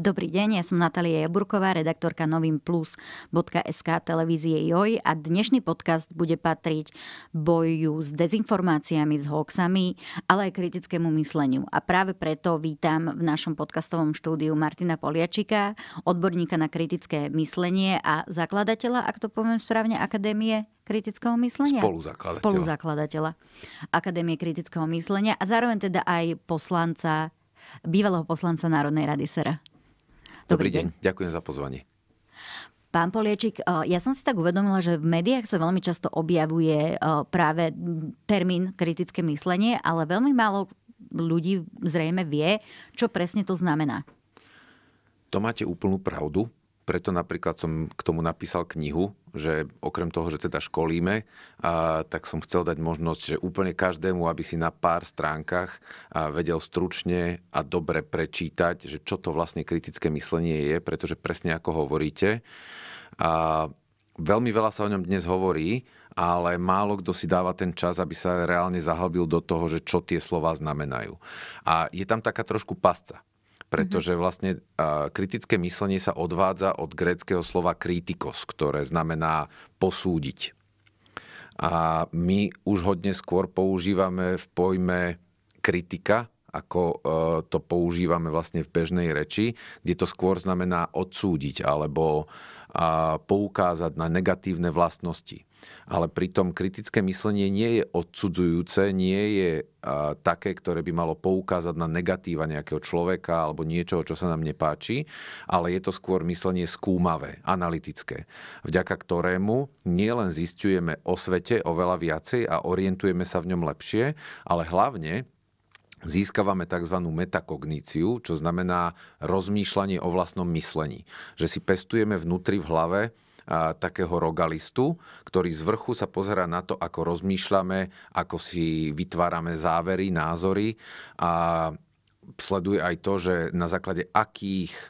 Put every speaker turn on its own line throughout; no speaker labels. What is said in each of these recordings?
Dobrý deň, ja som Natália Jaburková, redaktorka novinplus.sk televízie JOJ a dnešný podcast bude patriť boju s dezinformáciami, s hoaxami, ale aj kritickému mysleniu. A práve preto vítam v našom podcastovom štúdiu Martina Poliačika, odborníka na kritické myslenie a zakladateľa, ak to poviem správne, Akadémie kritického myslenia? Spoluzakladateľa. Spoluzakladateľa Akadémie kritického myslenia a zároveň teda aj poslanca bývalého poslanca Národnej rady Sera. Dobrý, Dobrý deň.
deň, ďakujem za pozvanie.
Pán Poliečik, e, ja som si tak uvedomila, že v médiách sa veľmi často objavuje e, práve termín kritické myslenie, ale veľmi málo ľudí zrejme vie, čo presne to znamená.
To máte úplnú pravdu preto napríklad som k tomu napísal knihu, že okrem toho, že teda školíme, a, tak som chcel dať možnosť, že úplne každému, aby si na pár stránkach a vedel stručne a dobre prečítať, že čo to vlastne kritické myslenie je, pretože presne ako hovoríte. A, veľmi veľa sa o ňom dnes hovorí, ale málo kto si dáva ten čas, aby sa reálne zahlbil do toho, že čo tie slova znamenajú. A je tam taká trošku pasca pretože mhm. vlastne kritické myslenie sa odvádza od gréckého slova kritikos, ktoré znamená posúdiť. A my už hodne skôr používame v pojme kritika, ako e, to používame vlastne v bežnej reči, kde to skôr znamená odsúdiť alebo poukázať na negatívne vlastnosti ale pritom kritické myslenie nie je odsudzujúce, nie je také, ktoré by malo poukázať na negatíva nejakého človeka alebo niečoho, čo sa nám nepáči, ale je to skôr myslenie skúmavé, analytické, vďaka ktorému nielen zistujeme o svete oveľa viacej a orientujeme sa v ňom lepšie, ale hlavne získavame tzv. metakogníciu, čo znamená rozmýšľanie o vlastnom myslení. Že si pestujeme vnútri v hlave takého rogalistu, ktorý z vrchu sa pozera na to, ako rozmýšľame, ako si vytvárame závery, názory a sleduje aj to, že na základe akých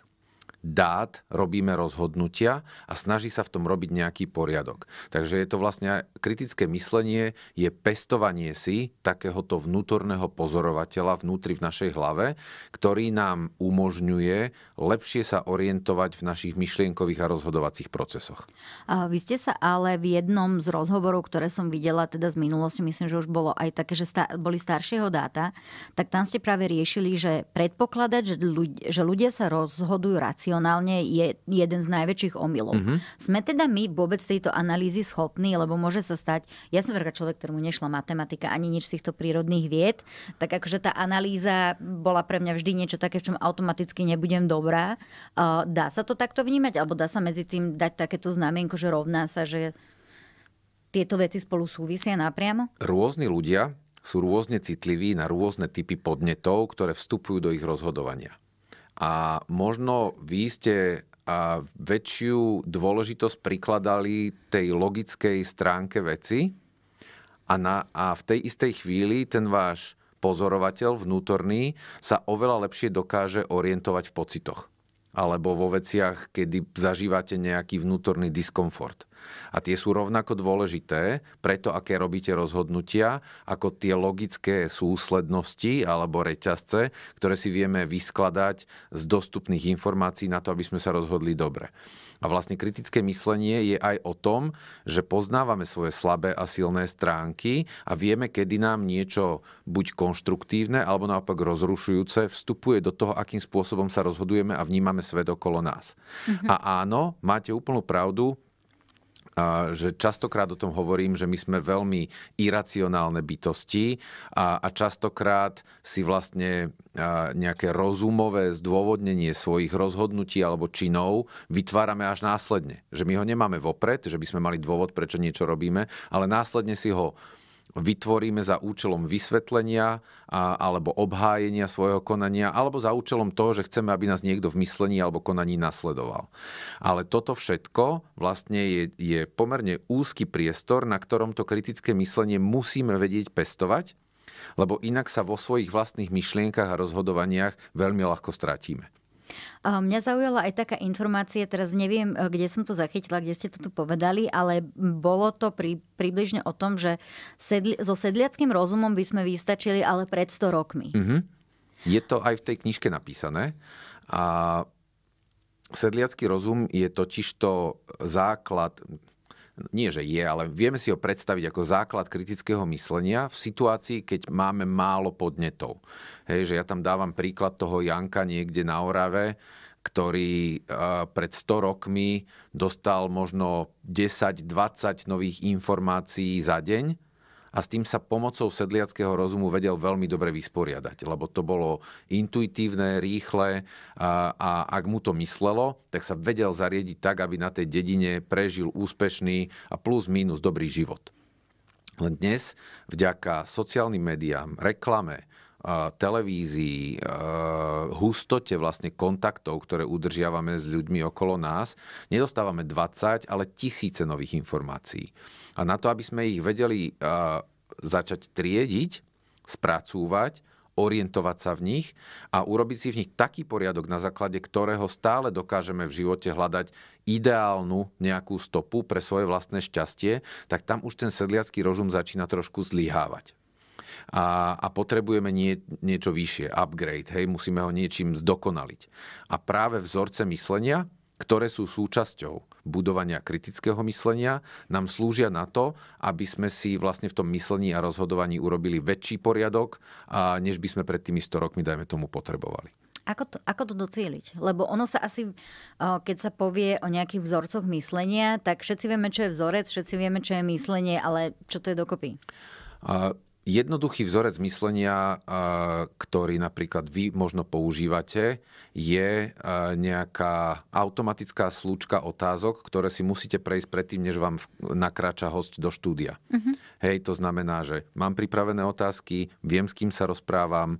dát robíme rozhodnutia a snaží sa v tom robiť nejaký poriadok. Takže je to vlastne kritické myslenie, je pestovanie si takéhoto vnútorného pozorovateľa vnútri v našej hlave, ktorý nám umožňuje lepšie sa orientovať v našich myšlienkových a rozhodovacích procesoch.
A vy ste sa ale v jednom z rozhovorov, ktoré som videla teda z minulosti, myslím, že už bolo aj také, že stá, boli staršieho dáta, tak tam ste práve riešili, že predpokladať, že, ľudia, že ľudia sa rozhodujú racionálne racionálne, je jeden z najväčších omylov. Mm-hmm. Sme teda my vôbec tejto analýzy schopní, lebo môže sa stať, ja som veľká človek, ktorému nešla matematika ani nič z týchto prírodných vied, tak akože tá analýza bola pre mňa vždy niečo také, v čom automaticky nebudem dobrá. Dá sa to takto vnímať, alebo dá sa medzi tým dať takéto znamienko, že rovná sa, že tieto veci spolu súvisia napriamo?
Rôzni ľudia sú rôzne citliví na rôzne typy podnetov, ktoré vstupujú do ich rozhodovania. A možno vy ste a väčšiu dôležitosť prikladali tej logickej stránke veci a, na, a v tej istej chvíli ten váš pozorovateľ vnútorný sa oveľa lepšie dokáže orientovať v pocitoch alebo vo veciach, kedy zažívate nejaký vnútorný diskomfort. A tie sú rovnako dôležité preto, aké robíte rozhodnutia, ako tie logické súslednosti alebo reťazce, ktoré si vieme vyskladať z dostupných informácií na to, aby sme sa rozhodli dobre. A vlastne kritické myslenie je aj o tom, že poznávame svoje slabé a silné stránky a vieme, kedy nám niečo buď konštruktívne alebo naopak rozrušujúce vstupuje do toho, akým spôsobom sa rozhodujeme a vnímame svet okolo nás. Mhm. A áno, máte úplnú pravdu, že častokrát o tom hovorím, že my sme veľmi iracionálne bytosti a, a častokrát si vlastne nejaké rozumové zdôvodnenie svojich rozhodnutí alebo činov vytvárame až následne. Že my ho nemáme vopred, že by sme mali dôvod, prečo niečo robíme, ale následne si ho vytvoríme za účelom vysvetlenia a, alebo obhájenia svojho konania, alebo za účelom toho, že chceme, aby nás niekto v myslení alebo konaní nasledoval. Ale toto všetko vlastne je, je pomerne úzky priestor, na ktorom to kritické myslenie musíme vedieť pestovať, lebo inak sa vo svojich vlastných myšlienkach a rozhodovaniach veľmi ľahko stratíme.
Mňa zaujala aj taká informácia, teraz neviem, e, kde som to zachytila, kde ste to tu povedali, ale bolo to pri, približne o tom, že sedli, so sedliackým rozumom by sme vystačili ale pred 100 rokmi. Mm-hmm.
Je to aj v tej knižke napísané. A sedliacký rozum je totiž to základ, nie že je, ale vieme si ho predstaviť ako základ kritického myslenia v situácii, keď máme málo podnetov. Hej, že ja tam dávam príklad toho Janka niekde na Orave, ktorý eh, pred 100 rokmi dostal možno 10-20 nových informácií za deň, a s tým sa pomocou sedliackého rozumu vedel veľmi dobre vysporiadať, lebo to bolo intuitívne, rýchle a, a ak mu to myslelo, tak sa vedel zariediť tak, aby na tej dedine prežil úspešný a plus minus dobrý život. Len dnes vďaka sociálnym médiám, reklame, televízii, hustote vlastne kontaktov, ktoré udržiavame s ľuďmi okolo nás, nedostávame 20, ale tisíce nových informácií. A na to, aby sme ich vedeli začať triediť, spracúvať, orientovať sa v nich a urobiť si v nich taký poriadok, na základe ktorého stále dokážeme v živote hľadať ideálnu nejakú stopu pre svoje vlastné šťastie, tak tam už ten sedliacký rozum začína trošku zlyhávať. A, a potrebujeme nie, niečo vyššie, upgrade, hej, musíme ho niečím zdokonaliť. A práve vzorce myslenia, ktoré sú súčasťou budovania kritického myslenia, nám slúžia na to, aby sme si vlastne v tom myslení a rozhodovaní urobili väčší poriadok, než by sme pred tými 100 rokmi, dajme tomu, potrebovali.
Ako to, ako to docieliť? Lebo ono sa asi, keď sa povie o nejakých vzorcoch myslenia, tak všetci vieme, čo je vzorec, všetci vieme, čo je myslenie, ale čo to je dokopy?
jednoduchý vzorec myslenia, ktorý napríklad vy možno používate, je nejaká automatická slučka otázok, ktoré si musíte prejsť predtým, než vám nakráča host do štúdia. Uh-huh. Hej, to znamená, že mám pripravené otázky, viem, s kým sa rozprávam,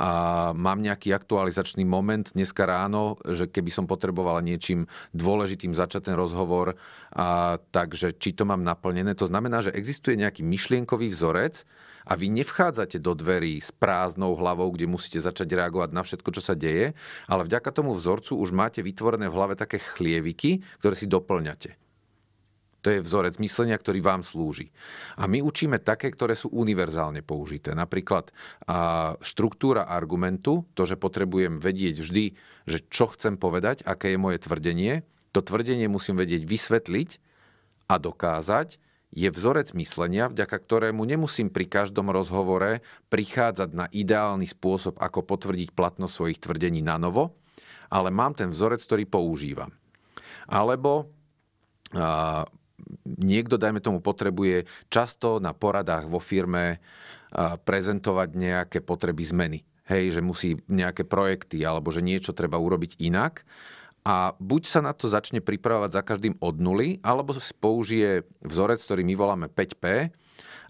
a mám nejaký aktualizačný moment dneska ráno, že keby som potrebovala niečím dôležitým začať ten rozhovor, a, takže či to mám naplnené. To znamená, že existuje nejaký myšlienkový vzorec, a vy nevchádzate do dverí s prázdnou hlavou, kde musíte začať reagovať na všetko, čo sa deje, ale vďaka tomu vzorcu už máte vytvorené v hlave také chlieviky, ktoré si doplňate. To je vzorec myslenia, ktorý vám slúži. A my učíme také, ktoré sú univerzálne použité. Napríklad a štruktúra argumentu, to, že potrebujem vedieť vždy, že čo chcem povedať, aké je moje tvrdenie. To tvrdenie musím vedieť vysvetliť a dokázať, je vzorec myslenia, vďaka ktorému nemusím pri každom rozhovore prichádzať na ideálny spôsob, ako potvrdiť platnosť svojich tvrdení na novo, ale mám ten vzorec, ktorý používam. Alebo a, niekto, dajme tomu, potrebuje často na poradách vo firme a, prezentovať nejaké potreby zmeny. Hej, že musí nejaké projekty alebo že niečo treba urobiť inak a buď sa na to začne pripravovať za každým od nuly, alebo si použije vzorec, ktorý my voláme 5P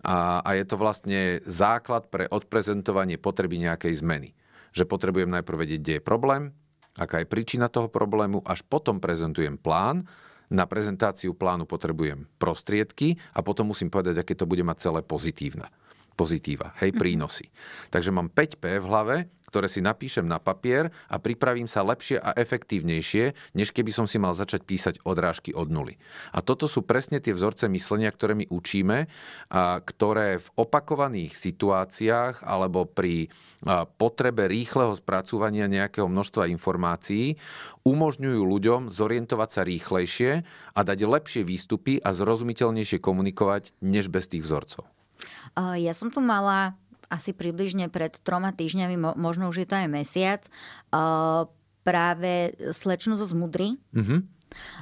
a, a je to vlastne základ pre odprezentovanie potreby nejakej zmeny. Že potrebujem najprv vedieť, kde je problém, aká je príčina toho problému, až potom prezentujem plán, na prezentáciu plánu potrebujem prostriedky a potom musím povedať, aké to bude mať celé pozitívne pozitíva, hej, mhm. prínosy. Takže mám 5P v hlave ktoré si napíšem na papier a pripravím sa lepšie a efektívnejšie, než keby som si mal začať písať odrážky od nuly. A toto sú presne tie vzorce myslenia, ktoré my učíme a ktoré v opakovaných situáciách alebo pri potrebe rýchleho spracúvania nejakého množstva informácií umožňujú ľuďom zorientovať sa rýchlejšie a dať lepšie výstupy a zrozumiteľnejšie komunikovať, než bez tých vzorcov.
Ja som tu mala asi približne pred troma týždňami, možno už je to aj mesiac, uh, práve slečnu zo Zmudry, mm-hmm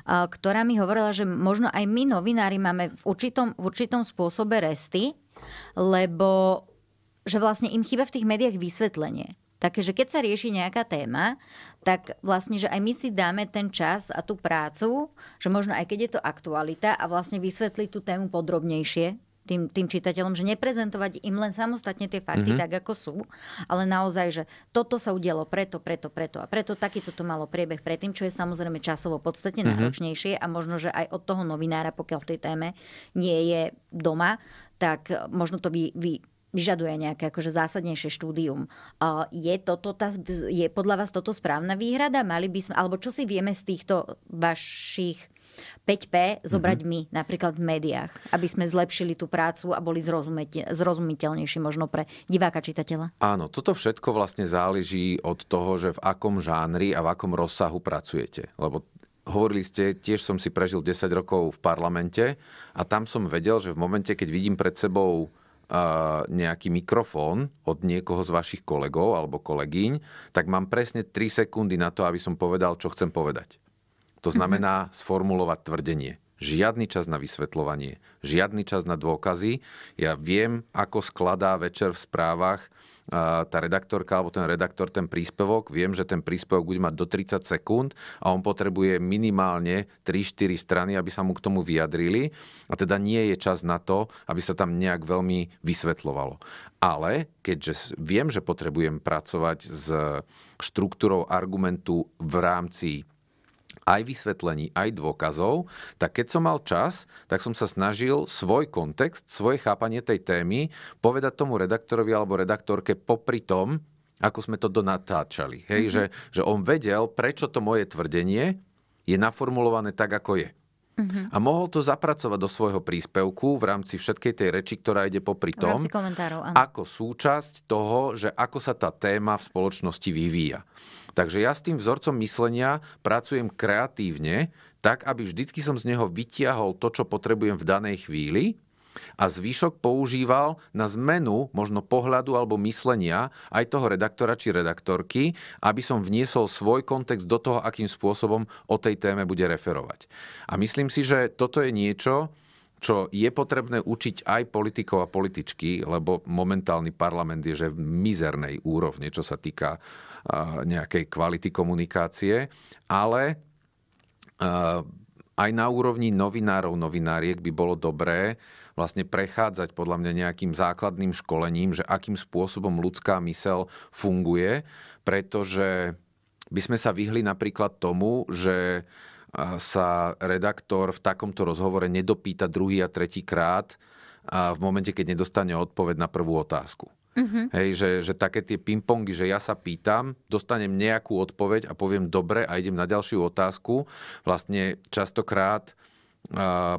ktorá mi hovorila, že možno aj my novinári máme v určitom, v určitom spôsobe resty, lebo že vlastne im chýba v tých médiách vysvetlenie. Také, že keď sa rieši nejaká téma, tak vlastne, že aj my si dáme ten čas a tú prácu, že možno aj keď je to aktualita a vlastne vysvetliť tú tému podrobnejšie, tým, tým čitateľom, že neprezentovať im len samostatne tie fakty mm-hmm. tak, ako sú, ale naozaj, že toto sa udialo preto, preto, preto a preto takýto to malo priebeh predtým, čo je samozrejme časovo podstatne mm-hmm. náročnejšie a možno, že aj od toho novinára, pokiaľ v tej téme nie je doma, tak možno to vy, vy vyžaduje nejaké akože zásadnejšie štúdium. Je, toto, tá, je podľa vás toto správna výhrada? Mali by sme, alebo čo si vieme z týchto vašich 5P zobrať mm-hmm. my, napríklad v médiách, aby sme zlepšili tú prácu a boli zrozumiteľnejší možno pre diváka, čitateľa?
Áno, toto všetko vlastne záleží od toho, že v akom žánri a v akom rozsahu pracujete. Lebo hovorili ste, tiež som si prežil 10 rokov v parlamente a tam som vedel, že v momente, keď vidím pred sebou nejaký mikrofón od niekoho z vašich kolegov alebo kolegyň, tak mám presne 3 sekundy na to, aby som povedal, čo chcem povedať. To znamená sformulovať tvrdenie. Žiadny čas na vysvetľovanie, žiadny čas na dôkazy. Ja viem, ako skladá večer v správach tá redaktorka alebo ten redaktor ten príspevok. Viem, že ten príspevok bude mať do 30 sekúnd a on potrebuje minimálne 3-4 strany, aby sa mu k tomu vyjadrili. A teda nie je čas na to, aby sa tam nejak veľmi vysvetľovalo. Ale keďže viem, že potrebujem pracovať s štruktúrou argumentu v rámci aj vysvetlení, aj dôkazov, tak keď som mal čas, tak som sa snažil svoj kontext, svoje chápanie tej témy povedať tomu redaktorovi alebo redaktorke popri tom, ako sme to donatáčali. Hej, mm-hmm. že, že on vedel, prečo to moje tvrdenie je naformulované tak, ako je. Uh-huh. A mohol to zapracovať do svojho príspevku v rámci všetkej tej reči, ktorá ide popri tom, ako súčasť toho, že ako sa tá téma v spoločnosti vyvíja. Takže ja s tým vzorcom myslenia pracujem kreatívne, tak aby vždycky som z neho vytiahol to, čo potrebujem v danej chvíli a zvyšok používal na zmenu možno pohľadu alebo myslenia aj toho redaktora či redaktorky, aby som vniesol svoj kontext do toho, akým spôsobom o tej téme bude referovať. A myslím si, že toto je niečo, čo je potrebné učiť aj politikov a političky, lebo momentálny parlament je že v mizernej úrovne, čo sa týka nejakej kvality komunikácie, ale aj na úrovni novinárov, novináriek by bolo dobré vlastne prechádzať podľa mňa nejakým základným školením, že akým spôsobom ľudská mysel funguje, pretože by sme sa vyhli napríklad tomu, že sa redaktor v takomto rozhovore nedopýta druhý a tretí krát a v momente, keď nedostane odpoveď na prvú otázku. Mm-hmm. Hej, že, že také tie pingpongy, že ja sa pýtam, dostanem nejakú odpoveď a poviem dobre a idem na ďalšiu otázku. Vlastne častokrát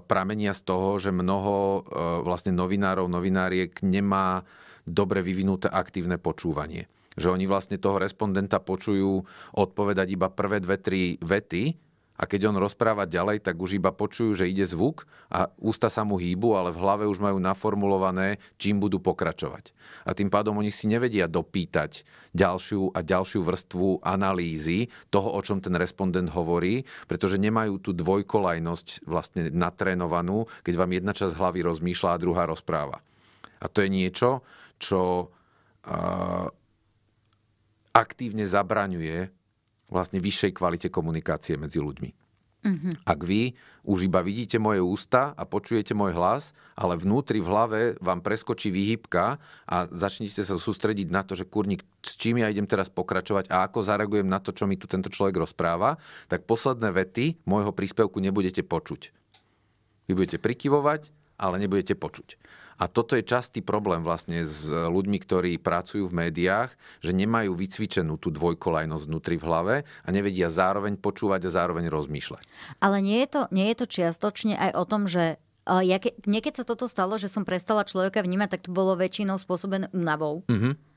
pramenia z toho, že mnoho e, vlastne novinárov, novináriek nemá dobre vyvinuté aktívne počúvanie. Že oni vlastne toho respondenta počujú odpovedať iba prvé dve, tri vety a keď on rozpráva ďalej, tak už iba počujú, že ide zvuk a ústa sa mu hýbu, ale v hlave už majú naformulované, čím budú pokračovať. A tým pádom oni si nevedia dopýtať ďalšiu a ďalšiu vrstvu analýzy toho, o čom ten respondent hovorí, pretože nemajú tú dvojkolajnosť vlastne natrénovanú, keď vám jedna časť hlavy rozmýšľa a druhá rozpráva. A to je niečo, čo uh, aktívne zabraňuje vlastne vyššej kvalite komunikácie medzi ľuďmi. Mm-hmm. Ak vy už iba vidíte moje ústa a počujete môj hlas, ale vnútri v hlave vám preskočí výhybka a začnite sa sústrediť na to, že kurník, s čím ja idem teraz pokračovať a ako zareagujem na to, čo mi tu tento človek rozpráva, tak posledné vety môjho príspevku nebudete počuť. Vy budete prikyvovať, ale nebudete počuť. A toto je častý problém vlastne s e, ľuďmi, ktorí pracujú v médiách, že nemajú vycvičenú tú dvojkolajnosť vnútri v hlave a nevedia zároveň počúvať a zároveň rozmýšľať.
Ale nie je to, nie je to čiastočne aj o tom, že e, ja ke, niekedy sa toto stalo, že som prestala človeka vnímať, tak to bolo väčšinou spôsobené únavou. Mm-hmm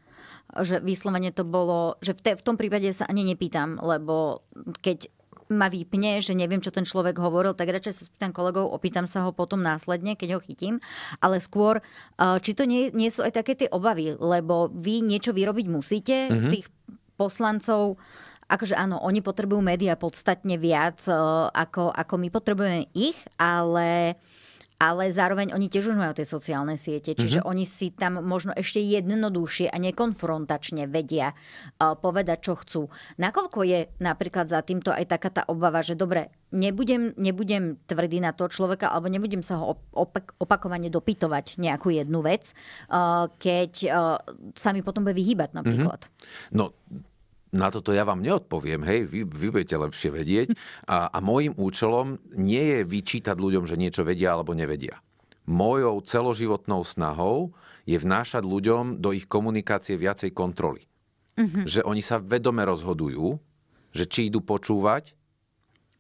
že vyslovene to bolo, že v, te, v tom prípade sa ani nepýtam, lebo keď ma vypne, že neviem, čo ten človek hovoril, tak radšej sa spýtam kolegov, opýtam sa ho potom následne, keď ho chytím. Ale skôr, e, či to nie, nie sú aj také tie obavy, lebo vy niečo vyrobiť musíte, mm-hmm. tých poslancov akože áno, oni potrebujú médiá podstatne viac, e, ako, ako my potrebujeme ich, ale ale zároveň oni tiež už majú tie sociálne siete, čiže mm-hmm. oni si tam možno ešte jednoduchšie a nekonfrontačne vedia uh, povedať, čo chcú. Nakoľko je napríklad za týmto aj taká tá obava, že dobre, nebudem, nebudem tvrdý na toho človeka, alebo nebudem sa ho opak- opakovane dopytovať nejakú jednu vec, uh, keď uh, sa mi potom bude vyhýbať mhm. napríklad.
Mm-hmm. No, na toto ja vám neodpoviem, hej, vy, vy budete lepšie vedieť. A, a môjim účelom nie je vyčítať ľuďom, že niečo vedia alebo nevedia. Mojou celoživotnou snahou je vnášať ľuďom do ich komunikácie viacej kontroly. Mm-hmm. Že oni sa vedome rozhodujú, že či idú počúvať,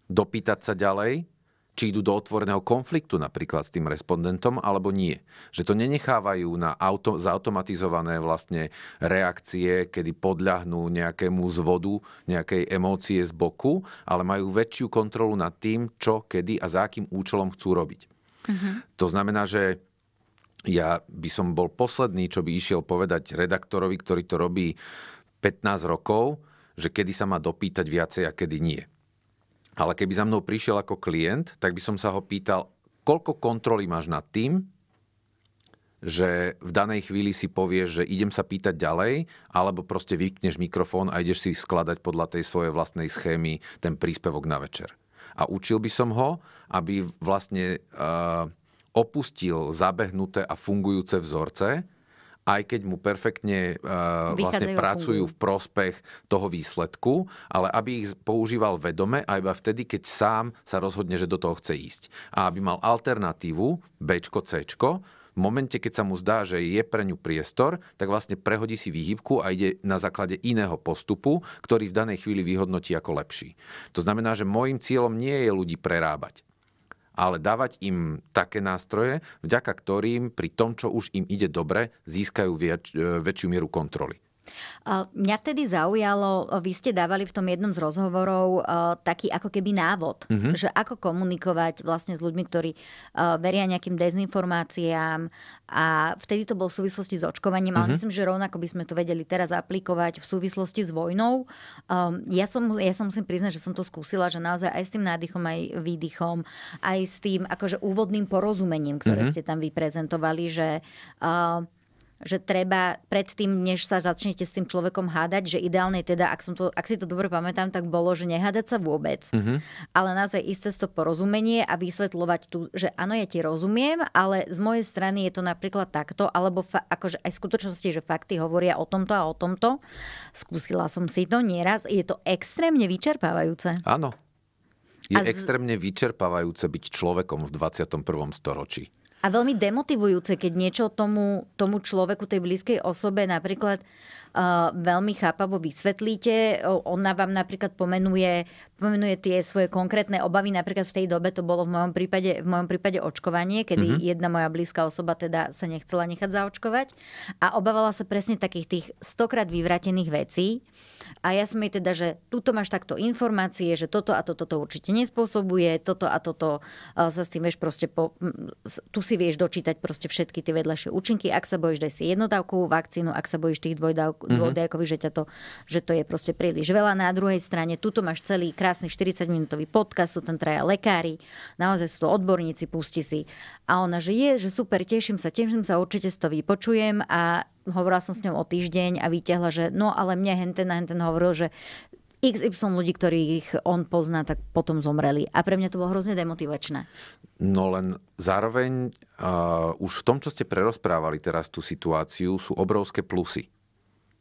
dopýtať sa ďalej, či idú do otvoreného konfliktu napríklad s tým respondentom, alebo nie. Že to nenechávajú na auto, zautomatizované vlastne reakcie, kedy podľahnú nejakému zvodu, nejakej emócie z boku, ale majú väčšiu kontrolu nad tým, čo, kedy a za akým účelom chcú robiť. Mm-hmm. To znamená, že ja by som bol posledný, čo by išiel povedať redaktorovi, ktorý to robí 15 rokov, že kedy sa má dopýtať viacej a kedy nie ale keby za mnou prišiel ako klient, tak by som sa ho pýtal, koľko kontroly máš nad tým, že v danej chvíli si povieš, že idem sa pýtať ďalej, alebo proste vypneš mikrofón a ideš si skladať podľa tej svojej vlastnej schémy ten príspevok na večer. A učil by som ho, aby vlastne uh, opustil zabehnuté a fungujúce vzorce aj keď mu perfektne uh, vlastne pracujú v prospech toho výsledku, ale aby ich používal vedome a iba vtedy, keď sám sa rozhodne, že do toho chce ísť. A aby mal alternatívu B, C, v momente, keď sa mu zdá, že je pre ňu priestor, tak vlastne prehodí si výhybku a ide na základe iného postupu, ktorý v danej chvíli vyhodnotí ako lepší. To znamená, že môjim cieľom nie je ľudí prerábať ale dávať im také nástroje, vďaka ktorým pri tom, čo už im ide dobre, získajú väč- e, väčšiu mieru kontroly.
Mňa vtedy zaujalo, vy ste dávali v tom jednom z rozhovorov taký ako keby návod, mm-hmm. že ako komunikovať vlastne s ľuďmi, ktorí veria nejakým dezinformáciám a vtedy to bol v súvislosti s očkovaním, mm-hmm. myslím, že rovnako by sme to vedeli teraz aplikovať v súvislosti s vojnou. Ja som, ja som musím priznať, že som to skúsila, že naozaj aj s tým nádychom, aj výdychom, aj s tým akože úvodným porozumením, ktoré mm-hmm. ste tam vyprezentovali, že uh, že treba predtým, než sa začnete s tým človekom hádať, že ideálne je teda, ak, som to, ak si to dobre pamätám, tak bolo, že nehádať sa vôbec, mm-hmm. ale naozaj ísť cez to porozumenie a vysvetľovať tu, že áno, ja ti rozumiem, ale z mojej strany je to napríklad takto, alebo fa- akože aj v skutočnosti, že fakty hovoria o tomto a o tomto. Skúsila som si to nieraz, je to extrémne vyčerpávajúce.
Áno. Je z... extrémne vyčerpávajúce byť človekom v 21. storočí
a veľmi demotivujúce, keď niečo tomu, tomu človeku, tej blízkej osobe napríklad uh, veľmi chápavo vysvetlíte. Ona vám napríklad pomenuje, pomenuje tie svoje konkrétne obavy. Napríklad v tej dobe to bolo v mojom prípade, v mojom prípade očkovanie, kedy uh-huh. jedna moja blízka osoba teda sa nechcela nechať zaočkovať a obávala sa presne takých tých stokrát vyvratených vecí. A ja som jej teda, že tuto máš takto informácie, že toto a toto to určite nespôsobuje, toto a toto uh, sa s tým vieš proste po, tu si si vieš dočítať proste všetky tie vedľajšie účinky. Ak sa bojíš, daj si jednodávkovú vakcínu, ak sa bojíš tých dvojdávkových, mhm. mm-hmm. že, to, že to je proste príliš veľa. Na druhej strane, tuto máš celý krásny 40-minútový podcast, sú tam traja lekári, naozaj sú to odborníci, pusti si. A ona, že je, že super, teším sa, teším sa, určite si to vypočujem a hovorila som s ňou o týždeň a vyťahla, že no ale mne henten a henten hovoril, že XY ľudí, ktorých on pozná, tak potom zomreli. A pre mňa to bolo hrozne demotivačné.
No len zároveň uh, už v tom, čo ste prerozprávali teraz tú situáciu, sú obrovské plusy.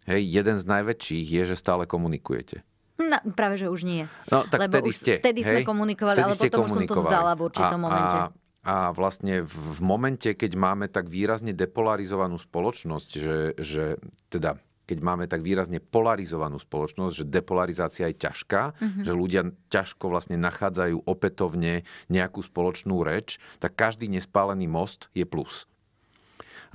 Hej, jeden z najväčších je, že stále komunikujete.
No, práve, že už nie. No, tak Lebo vtedy už ste. Vtedy hej? sme komunikovali, vtedy ale potom komunikovali. už som to vzdala v určitom a, momente. A,
a vlastne v, v momente, keď máme tak výrazne depolarizovanú spoločnosť, že, že teda keď máme tak výrazne polarizovanú spoločnosť, že depolarizácia je ťažká, mm-hmm. že ľudia ťažko vlastne nachádzajú opätovne nejakú spoločnú reč, tak každý nespálený most je plus.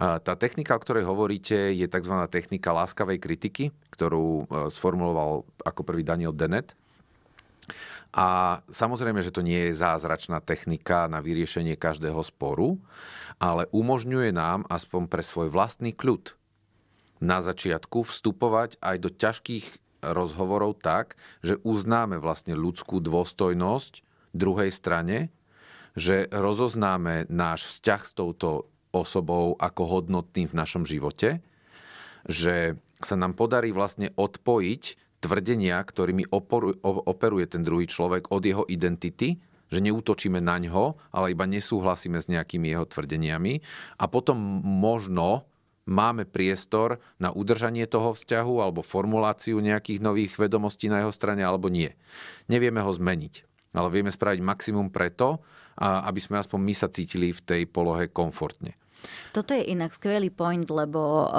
Tá technika, o ktorej hovoríte, je tzv. technika láskavej kritiky, ktorú e, sformuloval ako prvý Daniel Dennett. A samozrejme, že to nie je zázračná technika na vyriešenie každého sporu, ale umožňuje nám aspoň pre svoj vlastný kľud na začiatku vstupovať aj do ťažkých rozhovorov tak, že uznáme vlastne ľudskú dôstojnosť druhej strane, že rozoznáme náš vzťah s touto osobou ako hodnotný v našom živote, že sa nám podarí vlastne odpojiť tvrdenia, ktorými operuje ten druhý človek od jeho identity, že neútočíme na ňo, ale iba nesúhlasíme s nejakými jeho tvrdeniami a potom možno máme priestor na udržanie toho vzťahu alebo formuláciu nejakých nových vedomostí na jeho strane alebo nie. Nevieme ho zmeniť, ale vieme spraviť maximum preto, aby sme aspoň my sa cítili v tej polohe komfortne.
Toto je inak skvelý point, lebo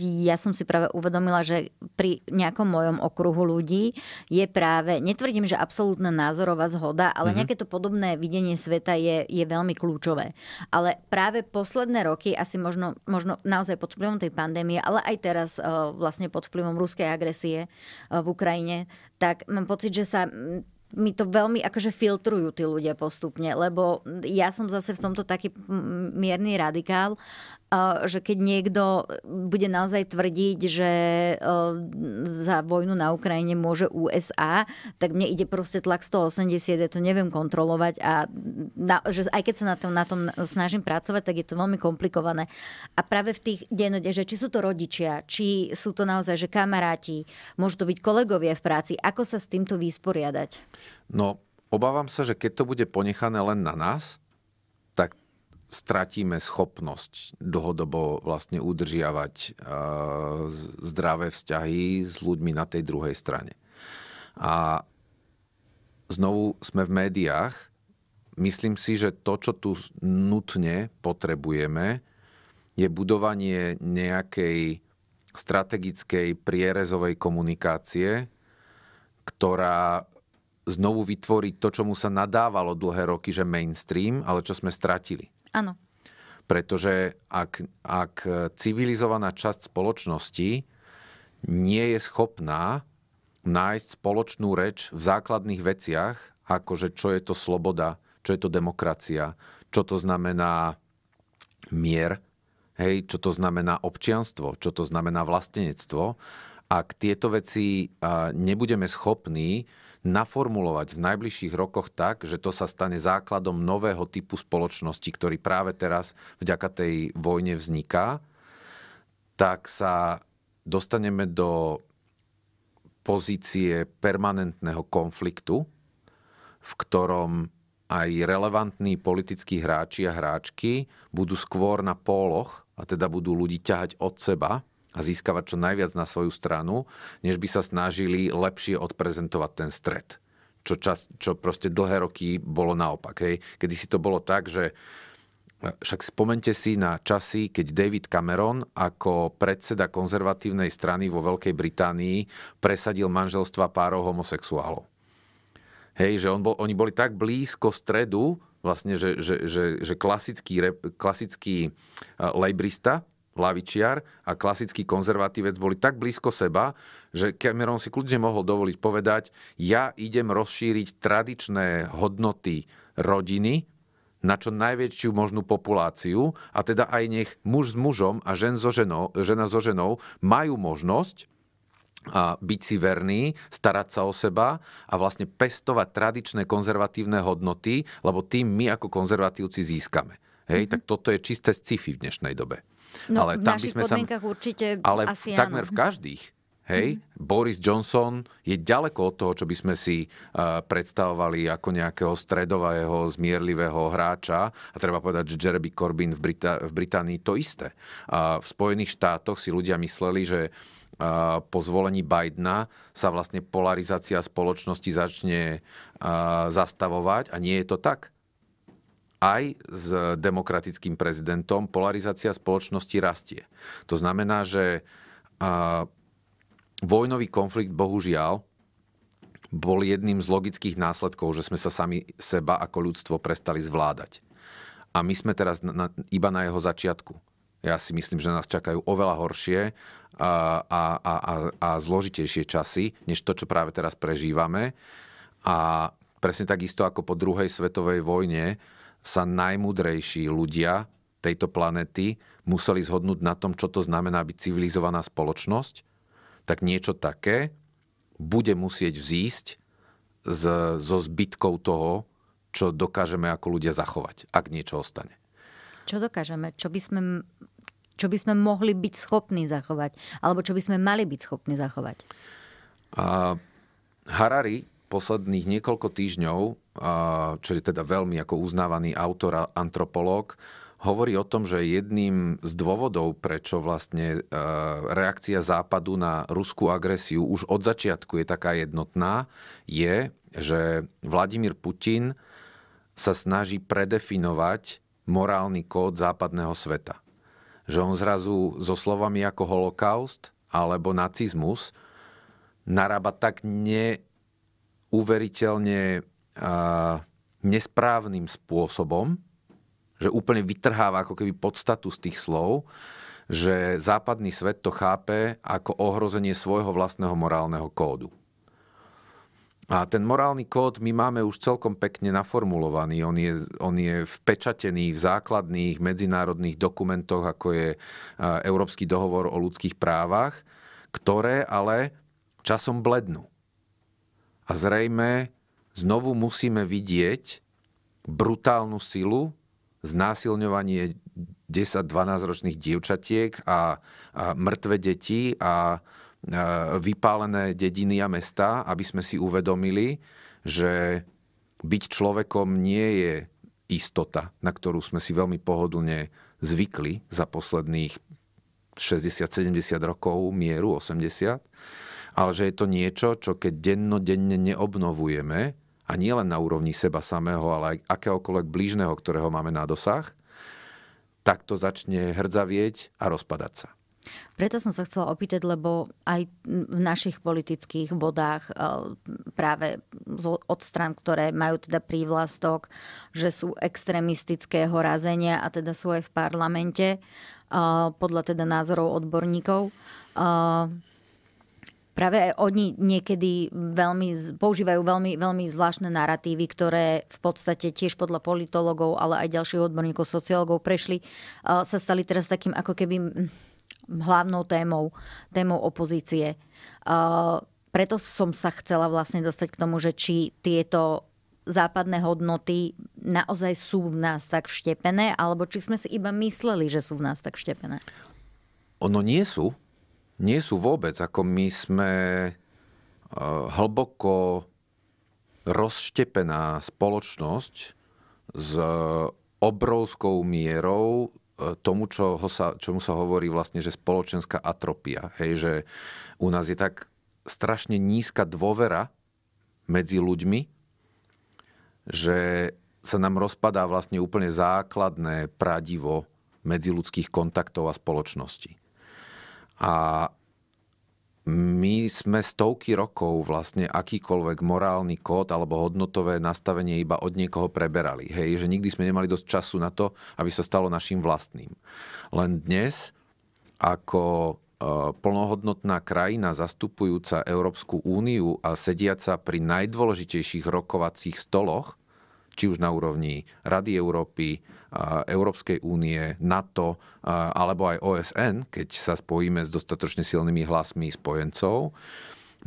ja som si práve uvedomila, že pri nejakom mojom okruhu ľudí je práve, netvrdím, že absolútna názorová zhoda, ale mm-hmm. nejaké to podobné videnie sveta je, je veľmi kľúčové. Ale práve posledné roky, asi možno, možno naozaj pod vplyvom tej pandémie, ale aj teraz vlastne pod vplyvom ruskej agresie v Ukrajine, tak mám pocit, že sa mi to veľmi akože filtrujú tí ľudia postupne, lebo ja som zase v tomto taký mierny radikál že keď niekto mm, bude naozaj tvrdiť, že e, za vojnu na Ukrajine môže USA, tak mne ide proste tlak 180, ja to neviem kontrolovať a na, že aj keď sa na tom, na tom snažím pracovať, tak je to veľmi komplikované. A práve v tých dennode, že či sú to rodičia, či sú to naozaj že kamaráti, môžu to byť kolegovia v práci, ako sa s týmto vysporiadať?
No, obávam sa, že keď to bude ponechané len na nás, stratíme schopnosť dlhodobo vlastne udržiavať eh, zdravé vzťahy s ľuďmi na tej druhej strane. A znovu sme v médiách. Myslím si, že to, čo tu nutne potrebujeme, je budovanie nejakej strategickej prierezovej komunikácie, ktorá znovu vytvorí to, čo mu sa nadávalo dlhé roky, že mainstream, ale čo sme stratili Áno. Pretože ak, ak civilizovaná časť spoločnosti nie je schopná nájsť spoločnú reč v základných veciach, akože čo je to sloboda, čo je to demokracia, čo to znamená mier, hej, čo to znamená občianstvo, čo to znamená vlastenectvo, ak tieto veci nebudeme schopní naformulovať v najbližších rokoch tak, že to sa stane základom nového typu spoločnosti, ktorý práve teraz vďaka tej vojne vzniká, tak sa dostaneme do pozície permanentného konfliktu, v ktorom aj relevantní politickí hráči a hráčky budú skôr na póloch a teda budú ľudí ťahať od seba a získavať čo najviac na svoju stranu, než by sa snažili lepšie odprezentovať ten stred. Čo, čas, čo proste dlhé roky bolo naopak. Hej. Kedy si to bolo tak, že e, však spomente si na časy, keď David Cameron ako predseda konzervatívnej strany vo Veľkej Británii presadil manželstva párov homosexuálov. Hej, že on bol, oni boli tak blízko stredu, vlastne, že, že, že, že klasický, klasický uh, lejbrista lavičiar a klasický konzervatívec boli tak blízko seba, že Cameron si kľudne mohol dovoliť povedať, ja idem rozšíriť tradičné hodnoty rodiny na čo najväčšiu možnú populáciu a teda aj nech muž s mužom a žen so ženou, žena so ženou majú možnosť a byť si verný, starať sa o seba a vlastne pestovať tradičné konzervatívne hodnoty, lebo tým my ako konzervatívci získame. Hej, mm-hmm. tak toto je čisté sci-fi v dnešnej dobe. No, ale tam v našich by sme podmienkach
sa... určite ale asi takmer áno. v
každých Hej, mm Boris Johnson je ďaleko od toho, čo by sme si uh, predstavovali ako nejakého stredového, zmierlivého hráča. A treba povedať, že Jeremy Corbyn v, Brita- v Británii to isté. Uh, v Spojených štátoch si ľudia mysleli, že uh, po zvolení Bidena sa vlastne polarizácia spoločnosti začne eh, zastavovať a nie je to tak aj s demokratickým prezidentom polarizácia spoločnosti rastie. To znamená, že vojnový konflikt bohužiaľ bol jedným z logických následkov, že sme sa sami seba ako ľudstvo prestali zvládať. A my sme teraz na, iba na jeho začiatku. Ja si myslím, že nás čakajú oveľa horšie a, a, a, a zložitejšie časy, než to, čo práve teraz prežívame. A presne takisto ako po druhej svetovej vojne sa najmudrejší ľudia tejto planety museli zhodnúť na tom, čo to znamená byť civilizovaná spoločnosť, tak niečo také bude musieť vzísť z, zo zbytkov toho, čo dokážeme ako ľudia zachovať, ak niečo ostane.
Čo dokážeme? Čo by sme, čo by sme mohli byť schopní zachovať? Alebo čo by sme mali byť schopní zachovať?
A Harari posledných niekoľko týždňov, čo je teda veľmi ako uznávaný autor a antropológ, hovorí o tom, že jedným z dôvodov, prečo vlastne e, reakcia Západu na ruskú agresiu už od začiatku je taká jednotná, je, že Vladimír Putin sa snaží predefinovať morálny kód západného sveta. Že on zrazu so slovami ako holokaust alebo nacizmus narába tak ne, uveriteľne a, nesprávnym spôsobom, že úplne vytrháva ako keby podstatu z tých slov, že západný svet to chápe ako ohrozenie svojho vlastného morálneho kódu. A ten morálny kód my máme už celkom pekne naformulovaný. On je, on je vpečatený v základných medzinárodných dokumentoch, ako je Európsky dohovor o ľudských právach, ktoré ale časom blednú. A zrejme znovu musíme vidieť brutálnu silu, znásilňovanie 10-12 ročných dievčatiek a, a mŕtve deti a, a vypálené dediny a mesta, aby sme si uvedomili, že byť človekom nie je istota, na ktorú sme si veľmi pohodlne zvykli za posledných 60-70 rokov mieru, 80 ale že je to niečo, čo keď dennodenne neobnovujeme, a nie len na úrovni seba samého, ale aj akéhokoľvek blížneho, ktorého máme na dosah, tak to začne hrdzavieť a rozpadať sa.
Preto som sa chcela opýtať, lebo aj v našich politických vodách e, práve od stran, ktoré majú teda prívlastok, že sú extrémistického razenia a teda sú aj v parlamente, e, podľa teda názorov odborníkov e, Práve oni niekedy veľmi, používajú veľmi, veľmi zvláštne narratívy, ktoré v podstate tiež podľa politologov, ale aj ďalších odborníkov, sociológov prešli, sa stali teraz takým ako keby hlavnou témou, témou opozície. Preto som sa chcela vlastne dostať k tomu, že či tieto západné hodnoty naozaj sú v nás tak vštepené, alebo či sme si iba mysleli, že sú v nás tak vštepené?
Ono nie sú, nie sú vôbec, ako my sme eh, hlboko rozštepená spoločnosť s eh, obrovskou mierou eh, tomu, čo ho sa, čomu sa hovorí vlastne, že spoločenská atropia. Hej, že u nás je tak strašne nízka dôvera medzi ľuďmi, že sa nám rozpadá vlastne úplne základné pradivo medziludských kontaktov a spoločnosti. A my sme stovky rokov vlastne akýkoľvek morálny kód alebo hodnotové nastavenie iba od niekoho preberali. Hej, že nikdy sme nemali dosť času na to, aby sa stalo našim vlastným. Len dnes, ako e, plnohodnotná krajina zastupujúca Európsku úniu a sediaca pri najdôležitejších rokovacích stoloch, či už na úrovni Rady Európy, Európskej únie, NATO alebo aj OSN, keď sa spojíme s dostatočne silnými hlasmi spojencov,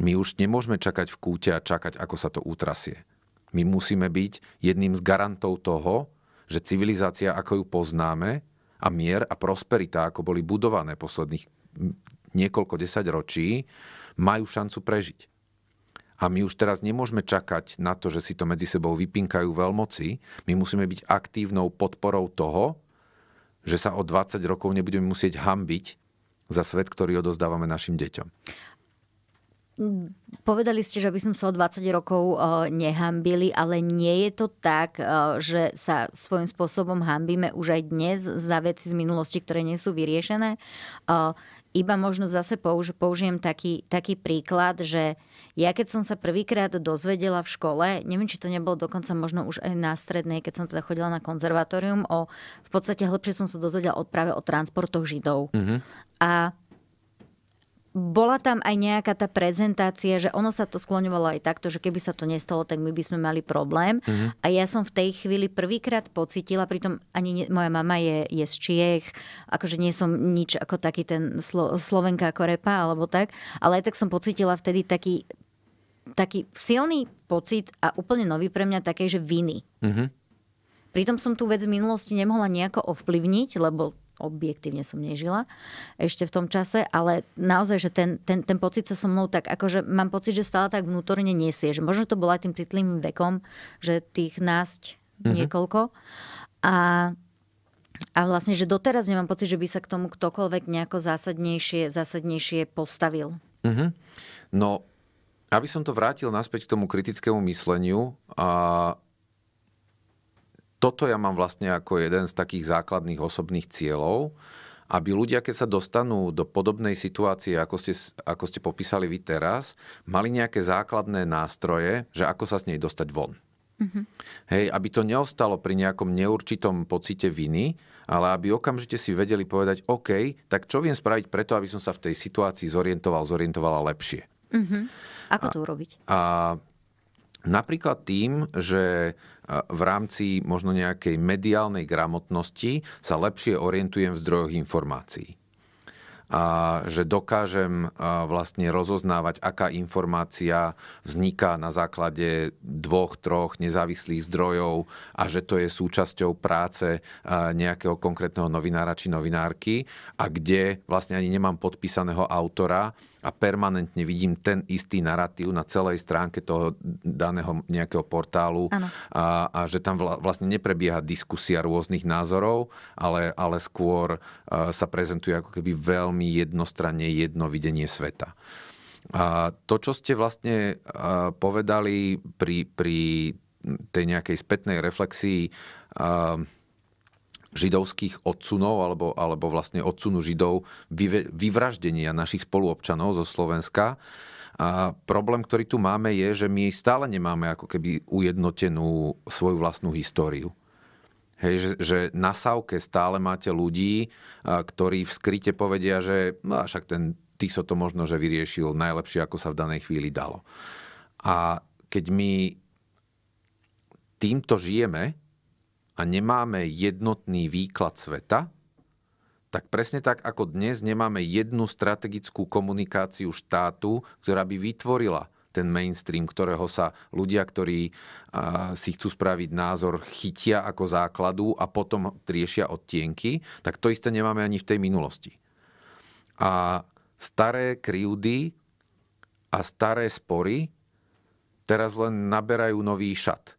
my už nemôžeme čakať v kúte a čakať, ako sa to útrasie. My musíme byť jedným z garantov toho, že civilizácia, ako ju poznáme, a mier a prosperita, ako boli budované posledných niekoľko desať ročí, majú šancu prežiť. A my už teraz nemôžeme čakať na to, že si to medzi sebou vypinkajú veľmoci. My musíme byť aktívnou podporou toho, že sa o 20 rokov nebudeme musieť hambiť za svet, ktorý odozdávame našim deťom.
Povedali ste, že by sme sa o 20 rokov e, nehambili, ale nie je to tak, e, že sa svojím spôsobom hambíme už aj dnes za veci z minulosti, ktoré nie sú vyriešené. E, iba možno zase použ- použijem taký, taký príklad, že ja keď som sa prvýkrát dozvedela v škole, neviem, či to nebolo dokonca možno už aj na strednej, keď som teda chodila na konzervatórium, o, v podstate hĺbšie som sa dozvedela od práve o transportoch židov. Mm-hmm. A bola tam aj nejaká tá prezentácia, že ono sa to skloňovalo aj takto, že keby sa to nestalo, tak my by sme mali problém. Mm-hmm. A ja som v tej chvíli prvýkrát pocitila, pritom ani ne, moja mama je, je z Čiech, akože nie som nič ako taký ten Slo, Slovenka ako repa alebo tak, ale aj tak som pocitila vtedy taký, taký silný pocit a úplne nový pre mňa také, že viny. Mm-hmm. Pritom som tú vec v minulosti nemohla nejako ovplyvniť, lebo objektívne som nežila ešte v tom čase, ale naozaj, že ten, ten, ten pocit sa so mnou tak, akože mám pocit, že stále tak vnútorne nesie, že možno to bola tým citlivým vekom, že tých násť mm-hmm. niekoľko a a vlastne, že doteraz nemám pocit, že by sa k tomu ktokoľvek nejako zásadnejšie, zásadnejšie postavil.
Mm-hmm. No, aby som to vrátil naspäť k tomu kritickému mysleniu, a toto ja mám vlastne ako jeden z takých základných osobných cieľov, aby ľudia, keď sa dostanú do podobnej situácie, ako ste, ako ste popísali vy teraz, mali nejaké základné nástroje, že ako sa z nej dostať von. Mm-hmm. Hej, aby to neostalo pri nejakom neurčitom pocite viny, ale aby okamžite si vedeli povedať, OK, tak čo viem spraviť preto, aby som sa v tej situácii zorientoval, zorientovala lepšie. Mm-hmm. Ako to urobiť? A, a Napríklad tým, že v rámci možno nejakej mediálnej gramotnosti sa lepšie orientujem v zdrojoch informácií. A že dokážem vlastne rozoznávať, aká informácia vzniká na základe dvoch, troch nezávislých zdrojov a že to je súčasťou práce nejakého konkrétneho novinára či novinárky a kde vlastne ani nemám podpísaného autora, a permanentne vidím ten istý narratív na celej stránke toho daného nejakého portálu a, a že tam vlastne neprebieha diskusia rôznych názorov, ale, ale skôr e, sa prezentuje ako keby veľmi jednostranne jedno videnie sveta. A to, čo ste vlastne e, povedali pri, pri tej nejakej spätnej reflexii, e, židovských odsunov alebo, alebo vlastne odsunu židov, vyvraždenia našich spoluobčanov zo Slovenska. A problém, ktorý tu máme, je, že my stále nemáme ako keby ujednotenú svoju vlastnú históriu. Hej, že, že na Sávke stále máte ľudí, ktorí v skryte povedia, že no, však ten Tiso to možno, že vyriešil najlepšie, ako sa v danej chvíli dalo. A keď my týmto žijeme, a nemáme jednotný výklad sveta, tak presne tak ako dnes nemáme jednu strategickú komunikáciu štátu, ktorá by vytvorila ten mainstream, ktorého sa ľudia, ktorí si chcú spraviť názor, chytia ako základu a potom riešia odtienky, tak to isté nemáme ani v tej minulosti. A staré kryjúdy a staré spory teraz len naberajú nový šat.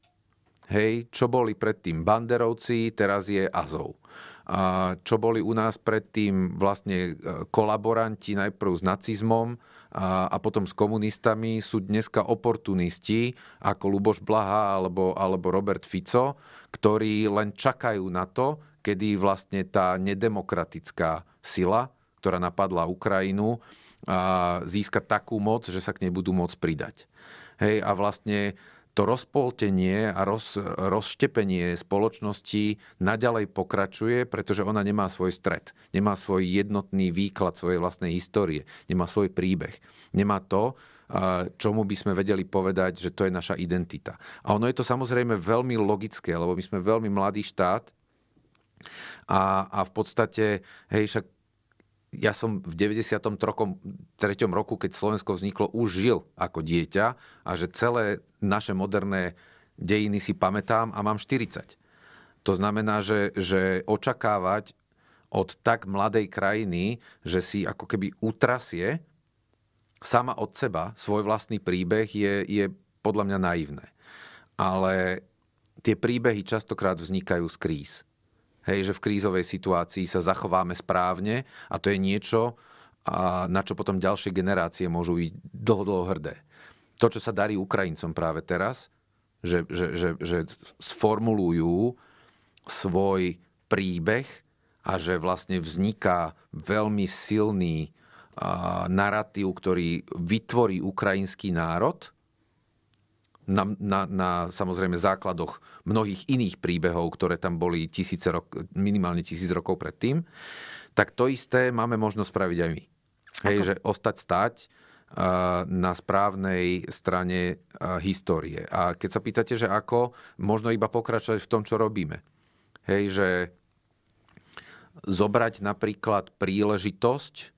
Hej, čo boli predtým banderovci, teraz je Azov. A čo boli u nás predtým vlastne e, kolaboranti najprv s nacizmom a, a potom s komunistami, sú dneska oportunisti ako Luboš Blaha alebo, alebo Robert Fico, ktorí len čakajú na to, kedy vlastne tá nedemokratická sila, ktorá napadla Ukrajinu, a získa takú moc, že sa k nej budú môcť pridať. Hej, a vlastne to rozpoltenie a roz, rozštepenie spoločnosti naďalej pokračuje, pretože ona nemá svoj stred, nemá svoj jednotný výklad svojej vlastnej histórie, nemá svoj príbeh, nemá to, čomu by sme vedeli povedať, že to je naša identita. A ono je to samozrejme veľmi logické, lebo my sme veľmi mladý štát, a, a v podstate, hej, však ja som v 93. roku, keď Slovensko vzniklo, už žil ako dieťa a že celé naše moderné dejiny si pamätám a mám 40. To znamená, že, že očakávať od tak mladej krajiny, že si ako keby utrasie sama od seba svoj vlastný príbeh je, je podľa mňa naivné. Ale tie príbehy častokrát vznikajú z kríz hej, že v krízovej situácii sa zachováme správne a to je niečo, a na čo potom ďalšie generácie môžu byť dlho, dlho hrdé. To, čo sa darí Ukrajincom práve teraz, že, že, že, že sformulujú svoj príbeh a že vlastne vzniká veľmi silný a, narratív, ktorý vytvorí ukrajinský národ na, na, na samozrejme základoch mnohých iných príbehov, ktoré tam boli tisíce rok, minimálne tisíc rokov predtým, tak to isté máme možnosť spraviť aj my. Hej, že ostať stať eh, na správnej strane eh, histórie. A keď sa pýtate, že ako, možno iba pokračovať v tom, čo robíme. Hej, že zobrať napríklad príležitosť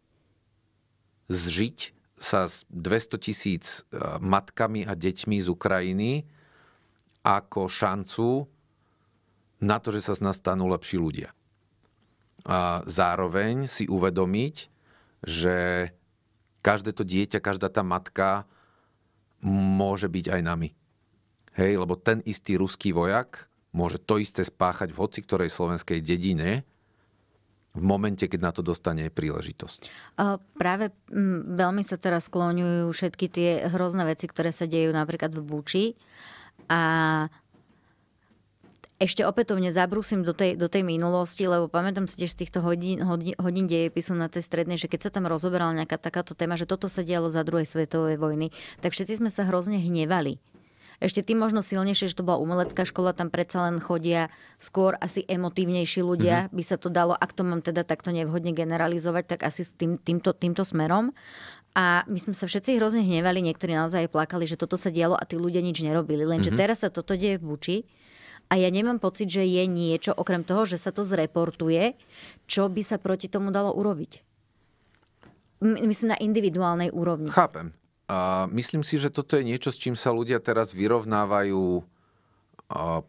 zžiť sa s 200 tisíc e, matkami a deťmi z Ukrajiny ako šancu na to, že sa z nás stanú lepší ľudia. A zároveň si uvedomiť, že každé to dieťa, každá tá matka môže byť aj nami. Hej, lebo ten istý ruský vojak môže to isté spáchať v hoci ktorej slovenskej dedine, v momente, keď na to dostane príležitosť?
Práve mm, veľmi sa teraz skloňujú všetky tie hrozné veci, ktoré sa dejú napríklad v Buči. A ešte opätovne zabrúsim do tej, do tej minulosti, lebo pamätám si tiež z týchto hodín, hodín, hodín dejepisu na tej strednej, že keď sa tam rozoberala nejaká takáto téma, že toto sa dialo za druhej svetovej vojny, tak všetci sme sa hrozne hnevali ešte tým možno silnejšie, že to bola umelecká škola, tam predsa len chodia skôr asi emotívnejší ľudia, mm-hmm. by sa to dalo, ak to mám teda takto nevhodne generalizovať, tak asi s tým, týmto, týmto smerom. A my sme sa všetci hrozne hnevali, niektorí naozaj plakali, že toto sa dialo a tí ľudia nič nerobili. Lenže mm-hmm. teraz sa toto deje v Buči a ja nemám pocit, že je niečo, okrem toho, že sa to zreportuje, čo by sa proti tomu dalo urobiť. Myslím na individuálnej úrovni. Chápem.
A myslím si, že toto je niečo, s čím sa ľudia teraz vyrovnávajú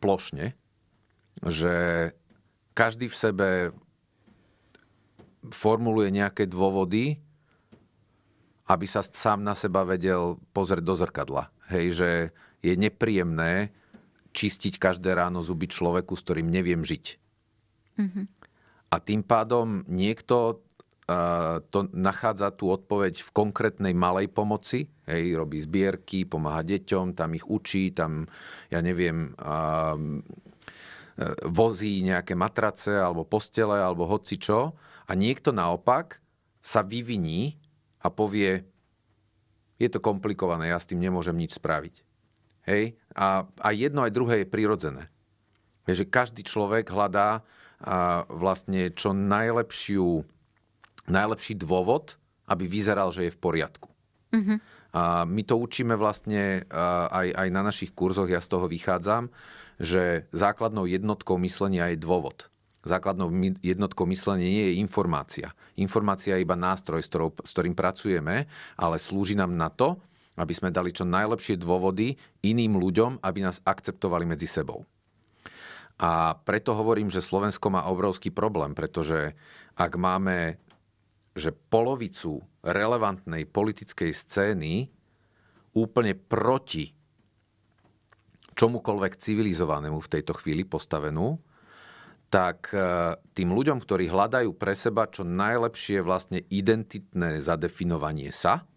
plošne, že každý v sebe formuluje nejaké dôvody, aby sa sám na seba vedel pozrieť do zrkadla. Hej, že je nepríjemné čistiť každé ráno zuby človeku, s ktorým neviem žiť. Mm-hmm. A tým pádom niekto to nachádza tú odpoveď v konkrétnej malej pomoci. Hej, robí zbierky, pomáha deťom, tam ich učí, tam, ja neviem, e, vozí nejaké matrace alebo postele alebo hoci čo. A niekto naopak sa vyviní a povie, je to komplikované, ja s tým nemôžem nič spraviť. Hej? A, a jedno aj druhé je prirodzené. Hej, že každý človek hľadá a vlastne čo najlepšiu najlepší dôvod, aby vyzeral, že je v poriadku. Mm-hmm. A my to učíme vlastne aj, aj na našich kurzoch, ja z toho vychádzam, že základnou jednotkou myslenia je dôvod. Základnou jednotkou myslenia nie je informácia. Informácia je iba nástroj, s, ktorou, s ktorým pracujeme, ale slúži nám na to, aby sme dali čo najlepšie dôvody iným ľuďom, aby nás akceptovali medzi sebou. A preto hovorím, že Slovensko má obrovský problém, pretože ak máme že polovicu relevantnej politickej scény úplne proti čomukoľvek civilizovanému v tejto chvíli postavenú, tak e, tým ľuďom, ktorí hľadajú pre seba čo najlepšie vlastne identitné zadefinovanie sa,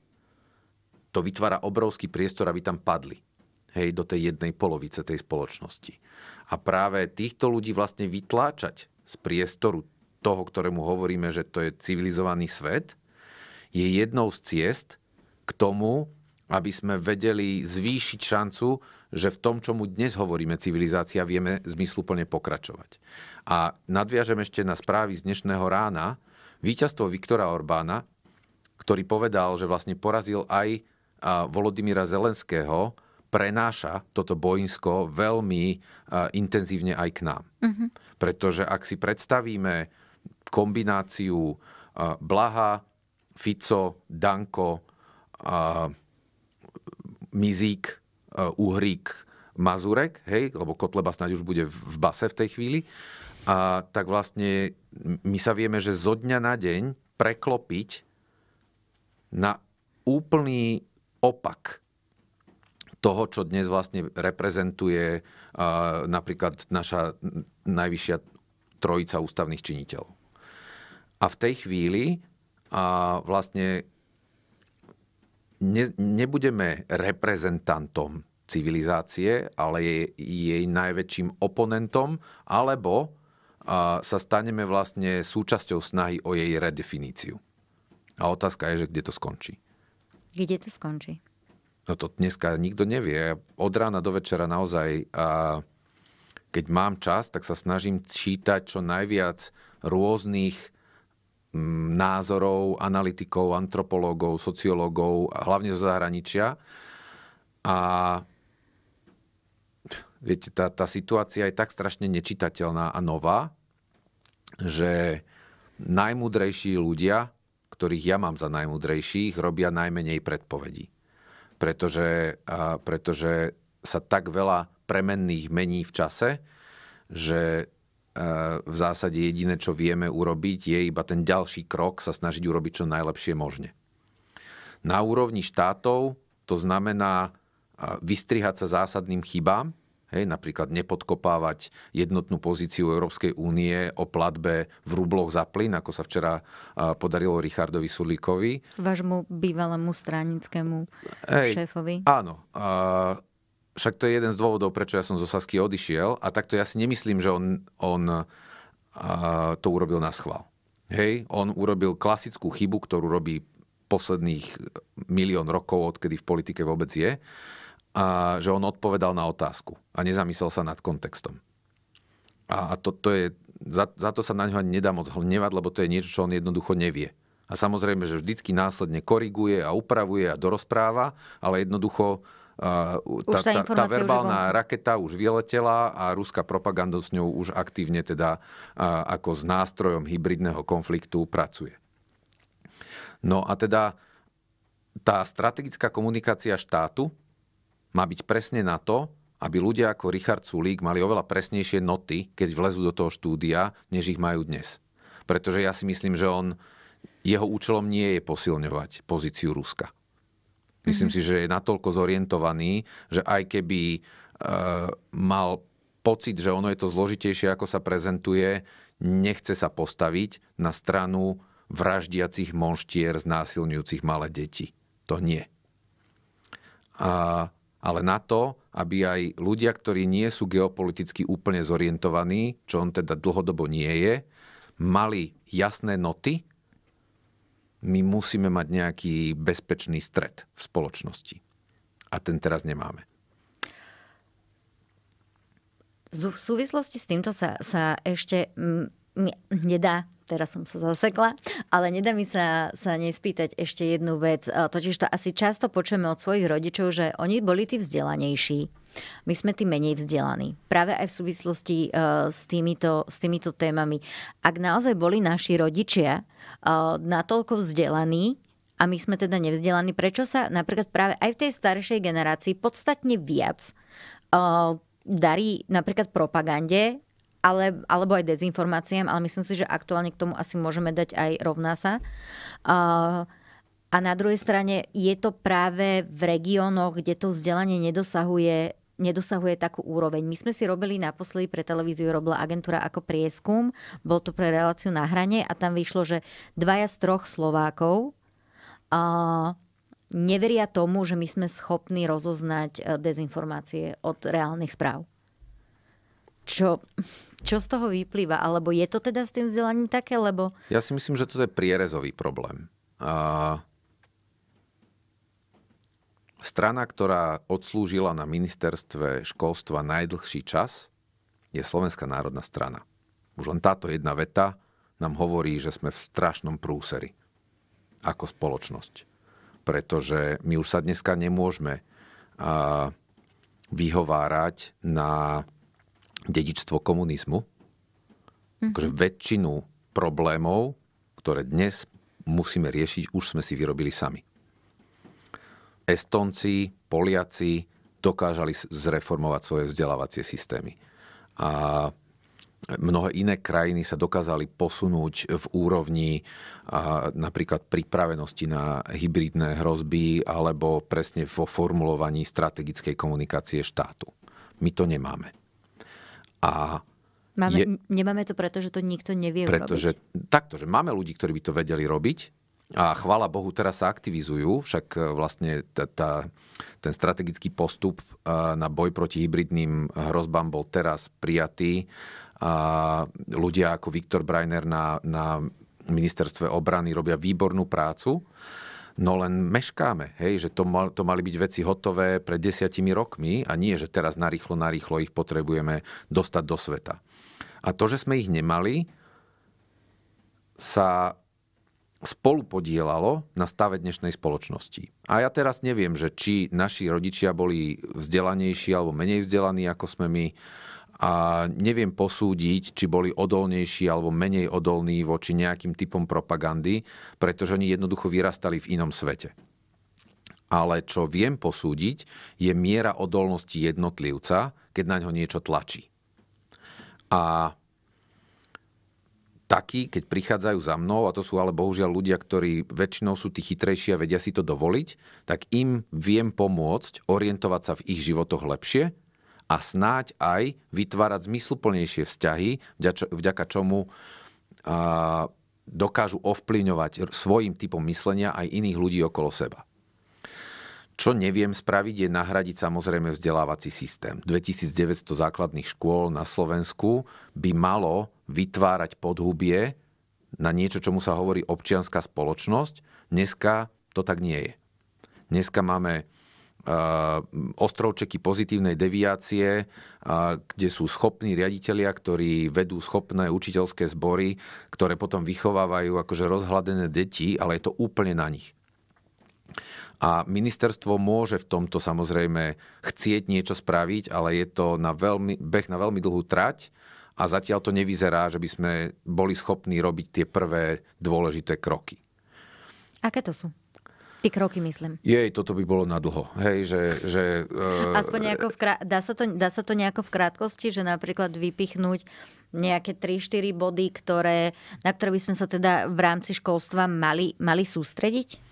to vytvára obrovský priestor, aby tam padli. Hej, do tej jednej polovice tej spoločnosti. A práve týchto ľudí vlastne vytláčať z priestoru toho, ktorému hovoríme, že to je civilizovaný svet, je jednou z ciest k tomu, aby sme vedeli zvýšiť šancu, že v tom, čomu dnes hovoríme civilizácia, vieme zmysluplne pokračovať. A nadviažem ešte na správy z dnešného rána. Výťazstvo Viktora Orbána, ktorý povedal, že vlastne porazil aj Volodymyra Zelenského, prenáša toto bojinsko veľmi intenzívne aj k nám. Mm-hmm. Pretože ak si predstavíme kombináciu Blaha, Fico, Danko, Mizík, Uhrík, Mazurek, hej, lebo Kotleba snáď už bude v base v tej chvíli, a tak vlastne my sa vieme, že zo dňa na deň preklopiť na úplný opak toho, čo dnes vlastne reprezentuje napríklad naša najvyššia trojica ústavných činiteľov. A v tej chvíli a vlastne ne, nebudeme reprezentantom civilizácie, ale je jej najväčším oponentom, alebo a sa staneme vlastne súčasťou snahy o jej redefiníciu. A otázka je, že kde to skončí.
Kde to skončí?
No to dneska nikto nevie. Od rána do večera naozaj a keď mám čas, tak sa snažím čítať čo najviac rôznych mm, názorov, analytikov, antropológov, sociológov, hlavne zo zahraničia. A viete, tá, tá situácia je tak strašne nečitateľná a nová, že najmudrejší ľudia, ktorých ja mám za najmudrejších, robia najmenej predpovedí. Pretože, pretože sa tak veľa premenných mení v čase, že e, v zásade jediné, čo vieme urobiť, je iba ten ďalší krok sa snažiť urobiť čo najlepšie možne. Na úrovni štátov to znamená e, vystrihať sa zásadným chybám, hej, napríklad nepodkopávať jednotnú pozíciu Európskej únie o platbe v rubloch za plyn, ako sa včera e, podarilo Richardovi Sulíkovi.
Vášmu bývalému stranickému hej, šéfovi. Áno
však to je jeden z dôvodov, prečo ja som zo Sasky odišiel a takto ja si nemyslím, že on, on a, to urobil na schvál. Hej, on urobil klasickú chybu, ktorú robí posledných milión rokov, odkedy v politike vôbec je, a že on odpovedal na otázku a nezamyslel sa nad kontextom. A, a to, to je, za, za to sa na ňo ani nedá moc hnevať, lebo to je niečo, čo on jednoducho nevie. A samozrejme, že vždycky následne koriguje a upravuje a dorozpráva, ale jednoducho tá, už tá, tá, tá verbálna už raketa už vyletela a ruská propaganda s ňou už aktívne teda ako s nástrojom hybridného konfliktu pracuje. No a teda tá strategická komunikácia štátu má byť presne na to, aby ľudia ako Richard Sulík mali oveľa presnejšie noty, keď vlezú do toho štúdia, než ich majú dnes. Pretože ja si myslím, že on, jeho účelom nie je posilňovať pozíciu Ruska Myslím mm-hmm. si, že je natoľko zorientovaný, že aj keby e, mal pocit, že ono je to zložitejšie, ako sa prezentuje, nechce sa postaviť na stranu vraždiacich monštier znásilňujúcich malé deti. To nie. A, ale na to, aby aj ľudia, ktorí nie sú geopoliticky úplne zorientovaní, čo on teda dlhodobo nie je, mali jasné noty my musíme mať nejaký bezpečný stred v spoločnosti. A ten teraz nemáme.
V súvislosti s týmto sa, sa ešte m- nedá teraz som sa zasekla, ale nedá mi sa, sa nespýtať ešte jednu vec. E, Totiž to asi často počujeme od svojich rodičov, že oni boli tí vzdelanejší my sme tí menej vzdelaní. Práve aj v súvislosti eh, s týmito, s týmito témami. Ak naozaj boli naši rodičia eh, natoľko vzdelaní, a my sme teda nevzdelaní, prečo sa napríklad práve aj v tej staršej generácii podstatne viac eh, darí napríklad propagande ale, alebo aj dezinformáciám, ale myslím si, že aktuálne k tomu asi môžeme dať aj rovná sa. Uh, a na druhej strane je to práve v regiónoch, kde to vzdelanie nedosahuje nedosahuje takú úroveň. My sme si robili naposledy pre televíziu robila agentúra ako prieskum, bol to pre reláciu na hrane a tam vyšlo, že dvaja z troch Slovákov a neveria tomu, že my sme schopní rozoznať e, dezinformácie od reálnych správ. Čo, čo z toho vyplýva? Alebo je to teda s tým vzdelaním také? Lebo...
Ja si myslím, že to je prierezový problém. A Strana, ktorá odslúžila na ministerstve školstva najdlhší čas, je Slovenská národná strana. Už len táto jedna veta nám hovorí, že sme v strašnom prúseri ako spoločnosť. Pretože my už sa dneska nemôžeme vyhovárať na dedičstvo komunizmu. Mm-hmm. väčšinu problémov, ktoré dnes musíme riešiť, už sme si vyrobili sami. Estonci, Poliaci dokážali zreformovať svoje vzdelávacie systémy. A mnohé iné krajiny sa dokázali posunúť v úrovni a napríklad pripravenosti na hybridné hrozby alebo presne vo formulovaní strategickej komunikácie štátu. My to nemáme. A Máme, je,
nemáme to preto, že to nikto nevie pretože,
urobiť. Takto, že máme ľudí, ktorí by to vedeli robiť, a chvála Bohu, teraz sa aktivizujú, však e, vlastne tá, tá, ten strategický postup e, na boj proti hybridným hrozbám bol teraz prijatý. A ľudia ako Viktor Brainer na, na ministerstve obrany robia výbornú prácu, no len meškáme, hej, že to, mal, to mali byť veci hotové pred desiatimi rokmi a nie, že teraz narýchlo, narýchlo ich potrebujeme dostať do sveta. A to, že sme ich nemali, sa spolupodielalo na stave dnešnej spoločnosti. A ja teraz neviem, že či naši rodičia boli vzdelanejší alebo menej vzdelaní ako sme my a neviem posúdiť, či boli odolnejší alebo menej odolní voči nejakým typom propagandy, pretože oni jednoducho vyrastali v inom svete. Ale čo viem posúdiť, je miera odolnosti jednotlivca, keď na ňo niečo tlačí. A takí, keď prichádzajú za mnou, a to sú ale bohužiaľ ľudia, ktorí väčšinou sú tí chytrejší a vedia si to dovoliť, tak im viem pomôcť orientovať sa v ich životoch lepšie a snáď aj vytvárať zmysluplnejšie vzťahy, vďaka čomu dokážu ovplyvňovať svojim typom myslenia aj iných ľudí okolo seba. Čo neviem spraviť je nahradiť samozrejme vzdelávací systém. 2900 základných škôl na Slovensku by malo vytvárať podhubie na niečo, čomu sa hovorí občianská spoločnosť. Dneska to tak nie je. Dneska máme e, ostrovčeky pozitívnej deviácie, e, kde sú schopní riaditeľia, ktorí vedú schopné učiteľské zbory, ktoré potom vychovávajú akože rozhladené deti, ale je to úplne na nich. A ministerstvo môže v tomto samozrejme chcieť niečo spraviť, ale je to na veľmi, beh na veľmi dlhú trať a zatiaľ to nevyzerá, že by sme boli schopní robiť tie prvé dôležité kroky.
Aké to sú? Ty kroky, myslím.
Jej, toto by bolo na dlho. Hej, že... že uh... Aspoň
nejako v krá... dá, sa to, dá sa to nejako v krátkosti, že napríklad vypichnúť nejaké 3-4 body, ktoré, na ktoré by sme sa teda v rámci školstva mali, mali sústrediť?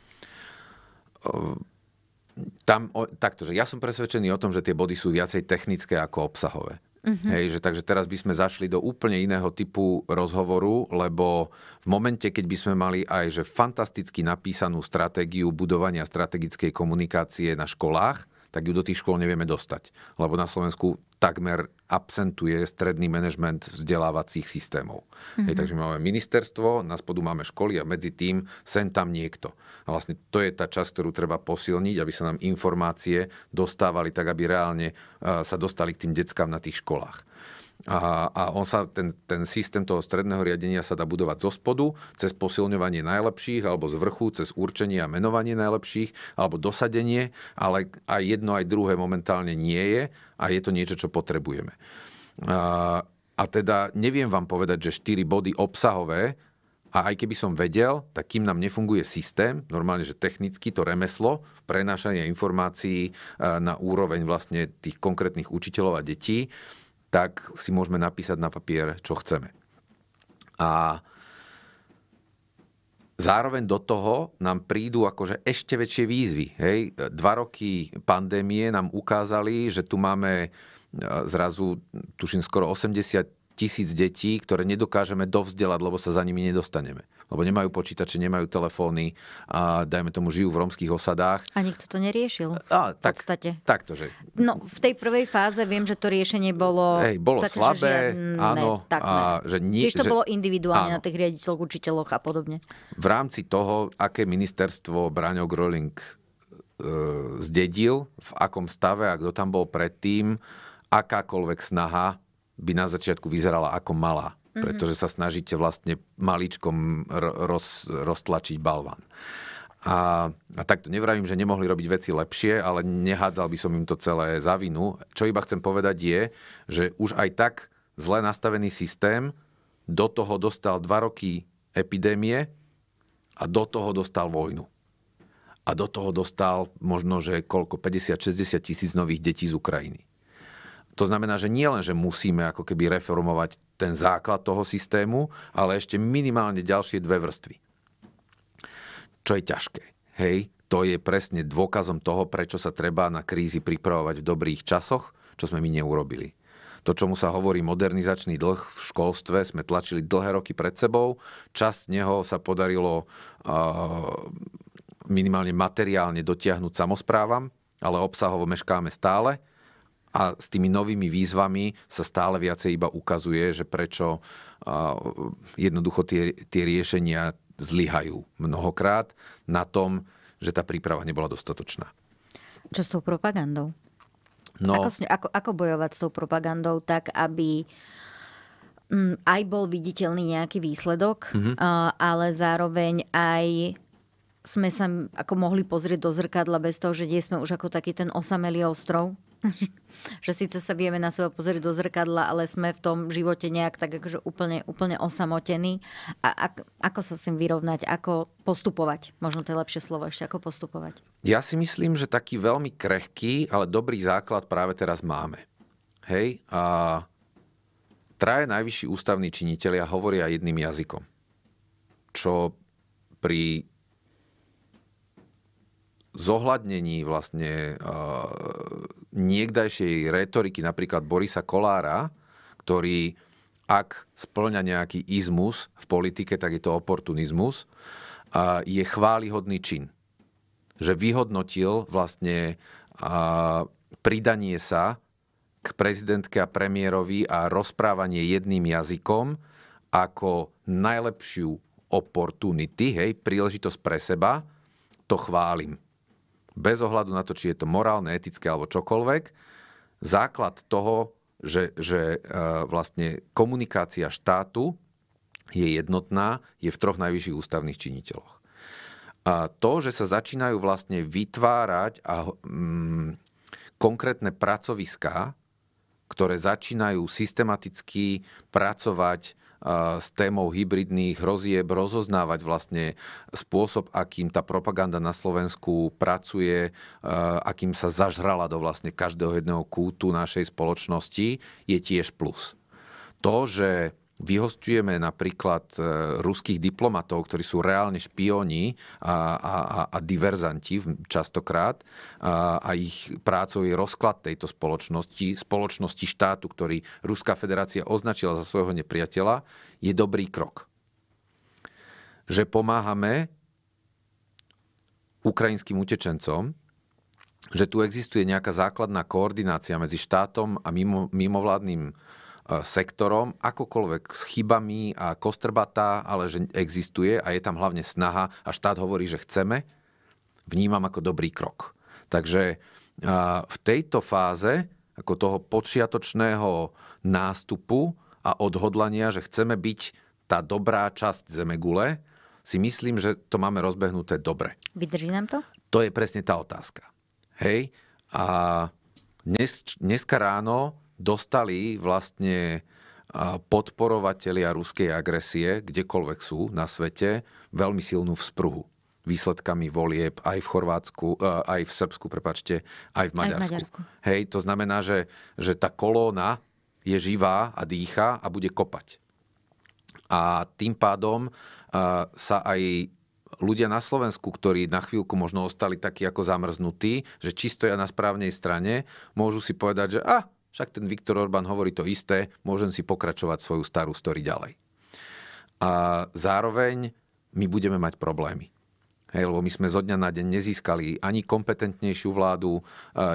tam, takto, že ja som presvedčený o tom, že tie body sú viacej technické ako obsahové. Mm-hmm. Hej, že takže teraz by sme zašli do úplne iného typu rozhovoru, lebo v momente, keď by sme mali aj že fantasticky napísanú stratégiu budovania strategickej komunikácie na školách, tak ju do tých škôl nevieme dostať. Lebo na Slovensku takmer absentuje stredný manažment vzdelávacích systémov. Mm-hmm. Hej, mhm. takže máme ministerstvo, na spodu máme školy a medzi tým sem tam niekto. A vlastne to je tá časť, ktorú treba posilniť, aby sa nám informácie dostávali tak, aby reálne eh, sa dostali k tým deckám na tých školách. A, a on sa, ten, ten systém toho stredného riadenia sa dá budovať zo spodu, cez posilňovanie najlepších, alebo z vrchu, cez určenie a menovanie najlepších, alebo dosadenie, ale aj jedno, aj druhé momentálne nie je a je to niečo, čo potrebujeme. A, a teda neviem vám povedať, že 4 body obsahové, a aj keby som vedel, tak kým nám nefunguje systém, normálne, že technicky to remeslo, prenášanie informácií na úroveň vlastne tých konkrétnych učiteľov a detí, tak si môžeme napísať na papier, čo chceme. A zároveň do toho nám prídu akože ešte väčšie výzvy. Hej? Dva roky pandémie nám ukázali, že tu máme e, zrazu, tuším, skoro 80 tisíc detí, ktoré nedokážeme dovzdelať, lebo sa za nimi nedostaneme. Lebo nemajú počítače, nemajú telefóny a dajme tomu žijú v romských osadách.
A nikto to neriešil v a,
tak, podstate. to, že...
No, v tej prvej fáze viem, že to riešenie bolo... Hej, bolo tak, slabé, že žiadne, áno. Tak, a,
že nie, Tiež to že, bolo
individuálne áno. na tých riaditeľov, učiteľoch a podobne.
V rámci toho, aké ministerstvo Braňo Groling e, zdedil, v akom stave a kto tam bol predtým, akákoľvek snaha by na začiatku vyzerala ako malá, mhm. pretože sa snažíte vlastne maličkom roz, roztlačiť balvan. A, a takto nevravím, že nemohli robiť veci lepšie, ale nehádzal by som im to celé za vinu. Čo iba chcem povedať je, že už aj tak zle nastavený systém do toho dostal dva roky epidémie a do toho dostal vojnu. A do toho dostal možno, že koľko, 50-60 tisíc nových detí z Ukrajiny. To znamená, že nie len, že musíme ako keby reformovať ten základ toho systému, ale ešte minimálne ďalšie dve vrstvy. Čo je ťažké. Hej, to je presne dôkazom toho, prečo sa treba na krízy pripravovať v dobrých časoch, čo sme my neurobili. To, čomu sa hovorí modernizačný dlh v školstve, sme tlačili dlhé roky pred sebou. Časť neho sa podarilo uh, minimálne materiálne dotiahnuť samozprávam, ale obsahovo meškáme stále a s tými novými výzvami sa stále viacej iba ukazuje, že prečo jednoducho tie, tie riešenia zlyhajú mnohokrát na tom, že tá príprava nebola dostatočná.
Čo s tou propagandou? No, ako, ako, ako bojovať s tou propagandou tak, aby mm, aj bol viditeľný nejaký výsledok, uh-huh. ale zároveň aj sme sa ako mohli pozrieť do zrkadla bez toho, že nie sme už ako taký ten osamelý ostrov? že síce sa vieme na seba pozrieť do zrkadla, ale sme v tom živote nejak tak akože úplne, úplne osamotení. A ak, ako sa s tým vyrovnať? Ako postupovať? Možno to je lepšie slovo ešte, ako postupovať?
Ja si myslím, že taký veľmi krehký, ale dobrý základ práve teraz máme. Hej? A traje najvyšší ústavní činitelia hovoria jedným jazykom. Čo pri zohľadnení vlastne niekdajšej retoriky napríklad Borisa Kolára, ktorý ak splňa nejaký izmus v politike, tak je to oportunizmus, je chválihodný čin. Že vyhodnotil vlastne pridanie sa k prezidentke a premiérovi a rozprávanie jedným jazykom ako najlepšiu opportunity, hej, príležitosť pre seba, to chválim bez ohľadu na to, či je to morálne, etické alebo čokoľvek, základ toho, že, že e, vlastne komunikácia štátu je jednotná, je v troch najvyšších ústavných činiteľoch. A to, že sa začínajú vlastne vytvárať a, mm, konkrétne pracoviská, ktoré začínajú systematicky pracovať s témou hybridných hrozieb rozoznávať vlastne spôsob, akým tá propaganda na Slovensku pracuje, akým sa zažrala do vlastne každého jedného kútu našej spoločnosti, je tiež plus. To, že vyhostujeme napríklad e, ruských diplomatov, ktorí sú reálne špioni a, a, a diverzanti častokrát a, a ich prácou je rozklad tejto spoločnosti, spoločnosti štátu, ktorý Ruská federácia označila za svojho nepriateľa, je dobrý krok. Že pomáhame ukrajinským utečencom, že tu existuje nejaká základná koordinácia medzi štátom a mimo, mimovládnym E, sektorom, akokoľvek s chybami a kostrbatá, ale že existuje a je tam hlavne snaha a štát hovorí, že chceme, vnímam ako dobrý krok. Takže e, v tejto fáze, ako toho počiatočného nástupu a odhodlania, že chceme byť tá dobrá časť Zemegule, si myslím, že to máme rozbehnuté dobre.
Vydrží nám to?
To je presne tá otázka. Hej? A dnes, dneska ráno dostali vlastne podporovatelia ruskej agresie, kdekoľvek sú na svete, veľmi silnú vzpruhu výsledkami volieb aj v Chorvátsku, aj v Srbsku, prepačte, aj v Maďarsku. Aj v Maďarsku. Hej, to znamená, že, že tá kolóna je živá a dýcha a bude kopať. A tým pádom sa aj ľudia na Slovensku, ktorí na chvíľku možno ostali takí ako zamrznutí, že čisto ja na správnej strane, môžu si povedať, že a, ah, však ten Viktor Orbán hovorí to isté, môžem si pokračovať svoju starú story ďalej. A zároveň my budeme mať problémy. Hej, lebo my sme zo dňa na deň nezískali ani kompetentnejšiu vládu,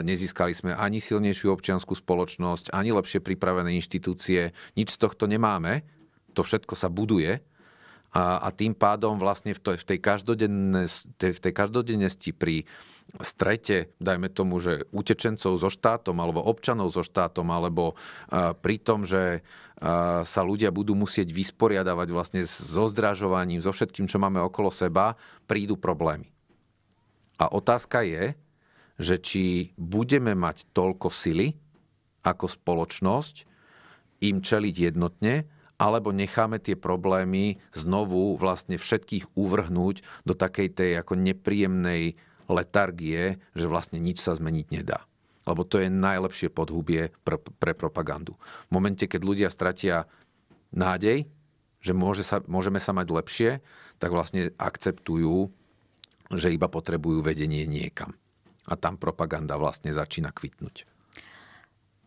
nezískali sme ani silnejšiu občianskú spoločnosť, ani lepšie pripravené inštitúcie. Nič z tohto nemáme. To všetko sa buduje a, a tým pádom vlastne v, to, v, tej v tej každodennosti pri strete, dajme tomu, že utečencov so štátom alebo občanov so štátom, alebo pri tom, že sa ľudia budú musieť vysporiadavať vlastne so zdražovaním, so všetkým, čo máme okolo seba, prídu problémy. A otázka je, že či budeme mať toľko sily ako spoločnosť im čeliť jednotne, alebo necháme tie problémy znovu vlastne všetkých uvrhnúť do takej tej ako nepríjemnej letargie, že vlastne nič sa zmeniť nedá. Lebo to je najlepšie podhubie pre, pre propagandu. V momente, keď ľudia stratia nádej, že môže sa, môžeme sa mať lepšie, tak vlastne akceptujú, že iba potrebujú vedenie niekam. A tam propaganda vlastne začína kvitnúť.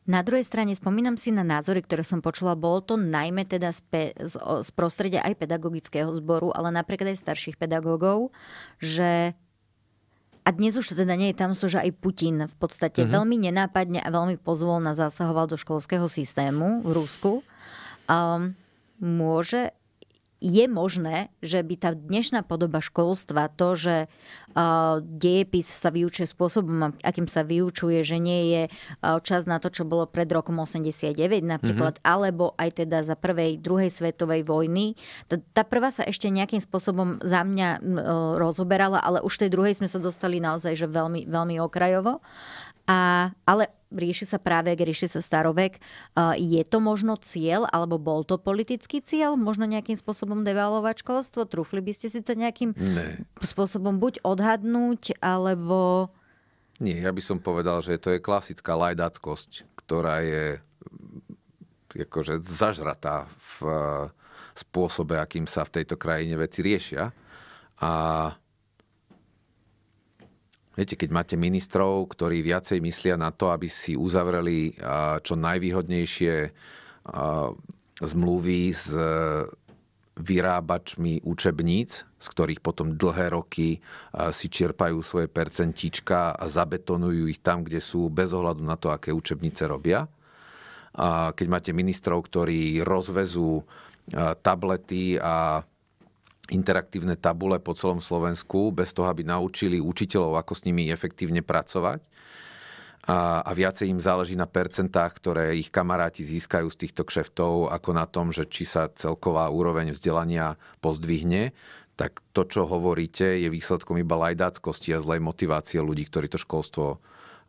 Na druhej strane spomínam si na názory, ktoré som počula, bolo to najmä teda z, pe- z, z prostredia aj pedagogického zboru, ale napríklad aj starších pedagógov, že a dnes už to teda nie je tam, že aj Putin v podstate uh-huh. veľmi nenápadne a veľmi pozvolna zasahoval do školského systému v Rusku. Um, môže je možné, že by tá dnešná podoba školstva, to, že uh, dejepis sa vyučuje spôsobom, akým sa vyučuje, že nie je uh, čas na to, čo bolo pred rokom 89 napríklad, mm-hmm. alebo aj teda za prvej, druhej svetovej vojny. Tá, tá prvá sa ešte nejakým spôsobom za mňa uh, rozoberala, ale už tej druhej sme sa dostali naozaj že veľmi, veľmi okrajovo. A, ale rieši sa práve, rieši sa starovek. E, je to možno cieľ, alebo bol to politický cieľ? Možno nejakým spôsobom devalovať školstvo? Trúfli by ste si to nejakým ne. spôsobom buď odhadnúť, alebo...
Nie, ja by som povedal, že to je klasická lajdackosť, ktorá je akože zažratá v e, spôsobe, akým sa v tejto krajine veci riešia. A Viete, keď máte ministrov, ktorí viacej myslia na to, aby si uzavreli čo najvýhodnejšie zmluvy s e, vyrábačmi učebníc, z ktorých potom dlhé roky e, si čerpajú svoje percentička a zabetonujú ich tam, kde sú, bez ohľadu na to, aké učebnice robia. A keď máte ministrov, ktorí rozvezú e, tablety a interaktívne tabule po celom Slovensku, bez toho, aby naučili učiteľov, ako s nimi efektívne pracovať. A, a viacej im záleží na percentách, ktoré ich kamaráti získajú z týchto kšeftov, ako na tom, že či sa celková úroveň vzdelania pozdvihne, tak to, čo hovoríte, je výsledkom iba lajdáckosti a zlej motivácie ľudí, ktorí to školstvo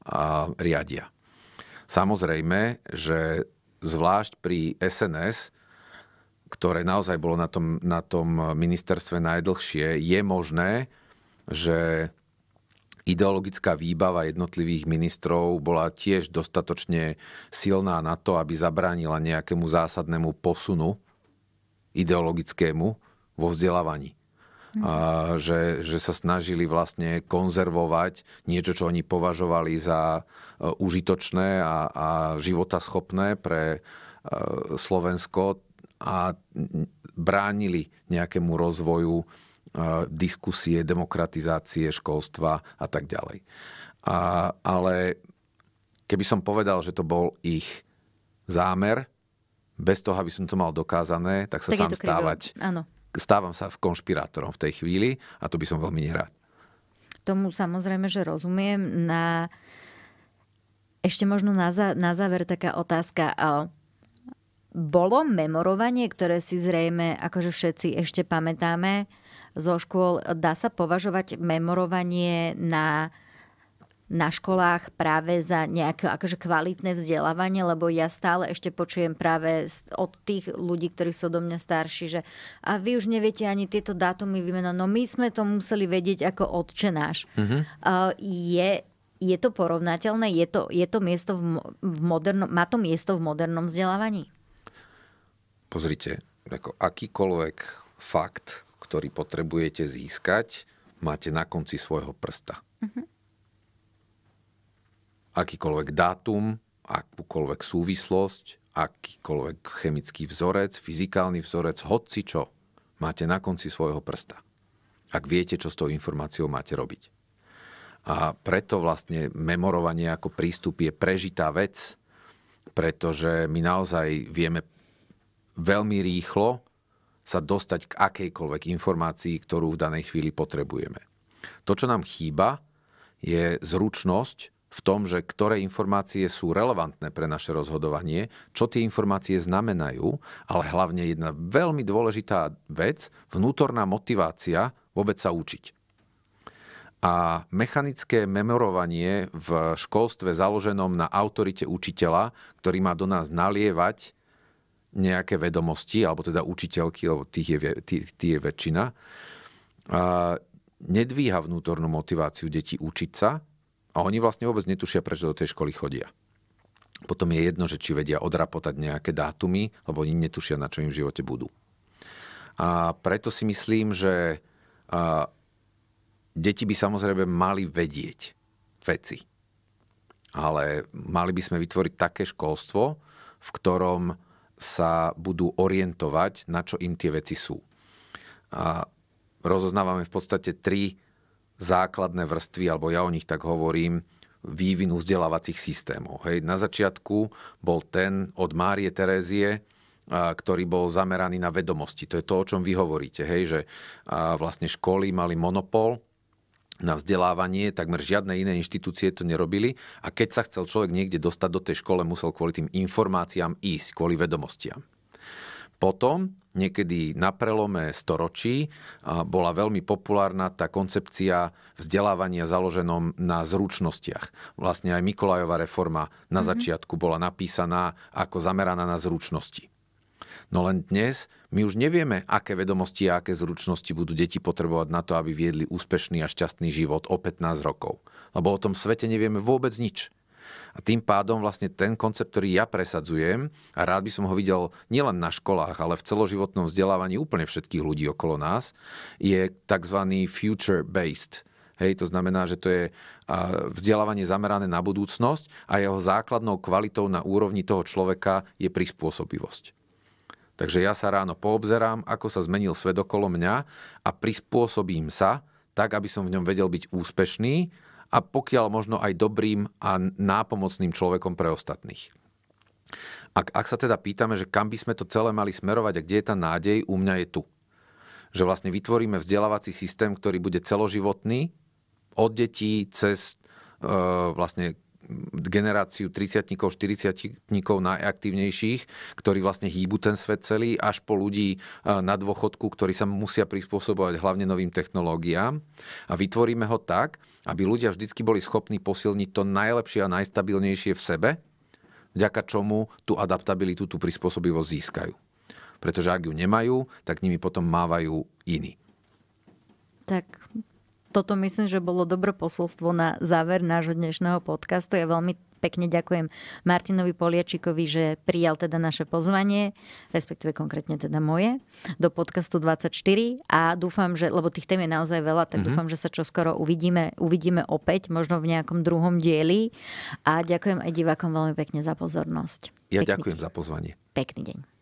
a, riadia. Samozrejme, že zvlášť pri SNS ktoré naozaj bolo na tom, na tom ministerstve najdlhšie, je možné, že ideologická výbava jednotlivých ministrov bola tiež dostatočne silná na to, aby zabránila nejakému zásadnému posunu ideologickému vo vzdelávaní. Mhm. A že, že sa snažili vlastne konzervovať niečo, čo oni považovali za e, užitočné a, a životaschopné pre e, Slovensko, a bránili nejakému rozvoju e, diskusie, demokratizácie školstva a tak ďalej. A, ale keby som povedal, že to bol ich zámer, bez toho, aby som to mal dokázané, tak sa tak sám stávať. Áno. Stávam sa v konšpirátorom v tej chvíli a to by som veľmi nerád.
Tomu samozrejme, že rozumiem. Na... Ešte možno na, za... na záver taká otázka bolo memorovanie, ktoré si zrejme, akože všetci ešte pamätáme zo škôl, dá sa považovať memorovanie na na školách práve za nejaké akože kvalitné vzdelávanie, lebo ja stále ešte počujem práve od tých ľudí, ktorí sú do mňa starší, že a vy už neviete ani tieto dátumy vymenovať, no my sme to museli vedieť ako otče náš. mm Uh, je, je to porovnateľné? Je to, je to miesto v, v modernom, má to miesto v modernom vzdelávaní?
pozrite, ako akýkoľvek fakt, ktorý potrebujete získať, máte na konci svojho prsta. Mm-hmm. Akýkoľvek dátum, akúkoľvek súvislosť, akýkoľvek chemický vzorec, fyzikálny vzorec, hoci čo, máte na konci svojho prsta. Ak viete, čo s tou informáciou máte robiť. A preto vlastne memorovanie ako prístup je prežitá vec, pretože my naozaj vieme veľmi rýchlo sa dostať k akejkoľvek informácii, ktorú v danej chvíli potrebujeme. To, čo nám chýba, je zručnosť v tom, že ktoré informácie sú relevantné pre naše rozhodovanie, čo tie informácie znamenajú, ale hlavne jedna veľmi dôležitá vec, vnútorná motivácia vôbec sa učiť. A mechanické memorovanie v školstve založenom na autorite učiteľa, ktorý má do nás nalievať nejaké vedomosti, alebo teda učiteľky, lebo tých je, tých, tých je väčšina, a nedvíha vnútornú motiváciu detí učiť sa a oni vlastne vôbec netušia, prečo do tej školy chodia. Potom je jedno, že či vedia odrapotať nejaké dátumy, lebo oni netušia, na čo im v živote budú. A preto si myslím, že a, deti by samozrejme mali vedieť veci. Ale mali by sme vytvoriť také školstvo, v ktorom sa budú orientovať, na čo im tie veci sú. A rozoznávame v podstate tri základné vrstvy, alebo ja o nich tak hovorím, vývinu vzdelávacích systémov. Hej. Na začiatku bol ten od Márie Terézie, ktorý bol zameraný na vedomosti. To je to, o čom vy hovoríte, hej, že vlastne školy mali monopol na vzdelávanie, takmer žiadne iné inštitúcie to nerobili a keď sa chcel človek niekde dostať do tej škole, musel kvôli tým informáciám ísť, kvôli vedomostiam. Potom, niekedy na prelome storočí, bola veľmi populárna tá koncepcia vzdelávania založenom na zručnostiach. Vlastne aj Mikolajová reforma na mm-hmm. začiatku bola napísaná ako zameraná na zručnosti. No len dnes my už nevieme, aké vedomosti a aké zručnosti budú deti potrebovať na to, aby viedli úspešný a šťastný život o 15 rokov. Lebo o tom svete nevieme vôbec nič. A tým pádom vlastne ten koncept, ktorý ja presadzujem, a rád by som ho videl nielen na školách, ale v celoživotnom vzdelávaní úplne všetkých ľudí okolo nás, je tzv. future-based. Hej, to znamená, že to je vzdelávanie zamerané na budúcnosť a jeho základnou kvalitou na úrovni toho človeka je prispôsobivosť. Takže ja sa ráno poobzerám, ako sa zmenil svet okolo mňa a prispôsobím sa tak, aby som v ňom vedel byť úspešný a pokiaľ možno aj dobrým a nápomocným človekom pre ostatných. Ak, ak sa teda pýtame, že kam by sme to celé mali smerovať a kde je tá nádej, u mňa je tu. Že vlastne vytvoríme vzdelávací systém, ktorý bude celoživotný, od detí cez e, vlastne generáciu 30-tníkov, 40-tníkov najaktívnejších, ktorí vlastne hýbu ten svet celý, až po ľudí e, na dôchodku, ktorí sa musia prispôsobovať hlavne novým technológiám. A vytvoríme ho tak, aby ľudia vždycky boli schopní posilniť to najlepšie a najstabilnejšie v sebe, vďaka čomu tú adaptabilitu, tú prispôsobivosť získajú. Pretože ak ju nemajú, tak nimi potom mávajú iní.
Tak toto myslím, že bolo dobré posolstvo na záver nášho dnešného podcastu. Ja veľmi pekne ďakujem Martinovi Poliačikovi, že prijal teda naše pozvanie, respektíve konkrétne teda moje, do podcastu 24 a dúfam, že, lebo tých tém je naozaj veľa, tak mm-hmm. dúfam, že sa čoskoro uvidíme, uvidíme opäť, možno v nejakom druhom dieli a ďakujem aj divákom veľmi pekne za pozornosť.
Ja Pekný ďakujem deň. za pozvanie.
Pekný deň.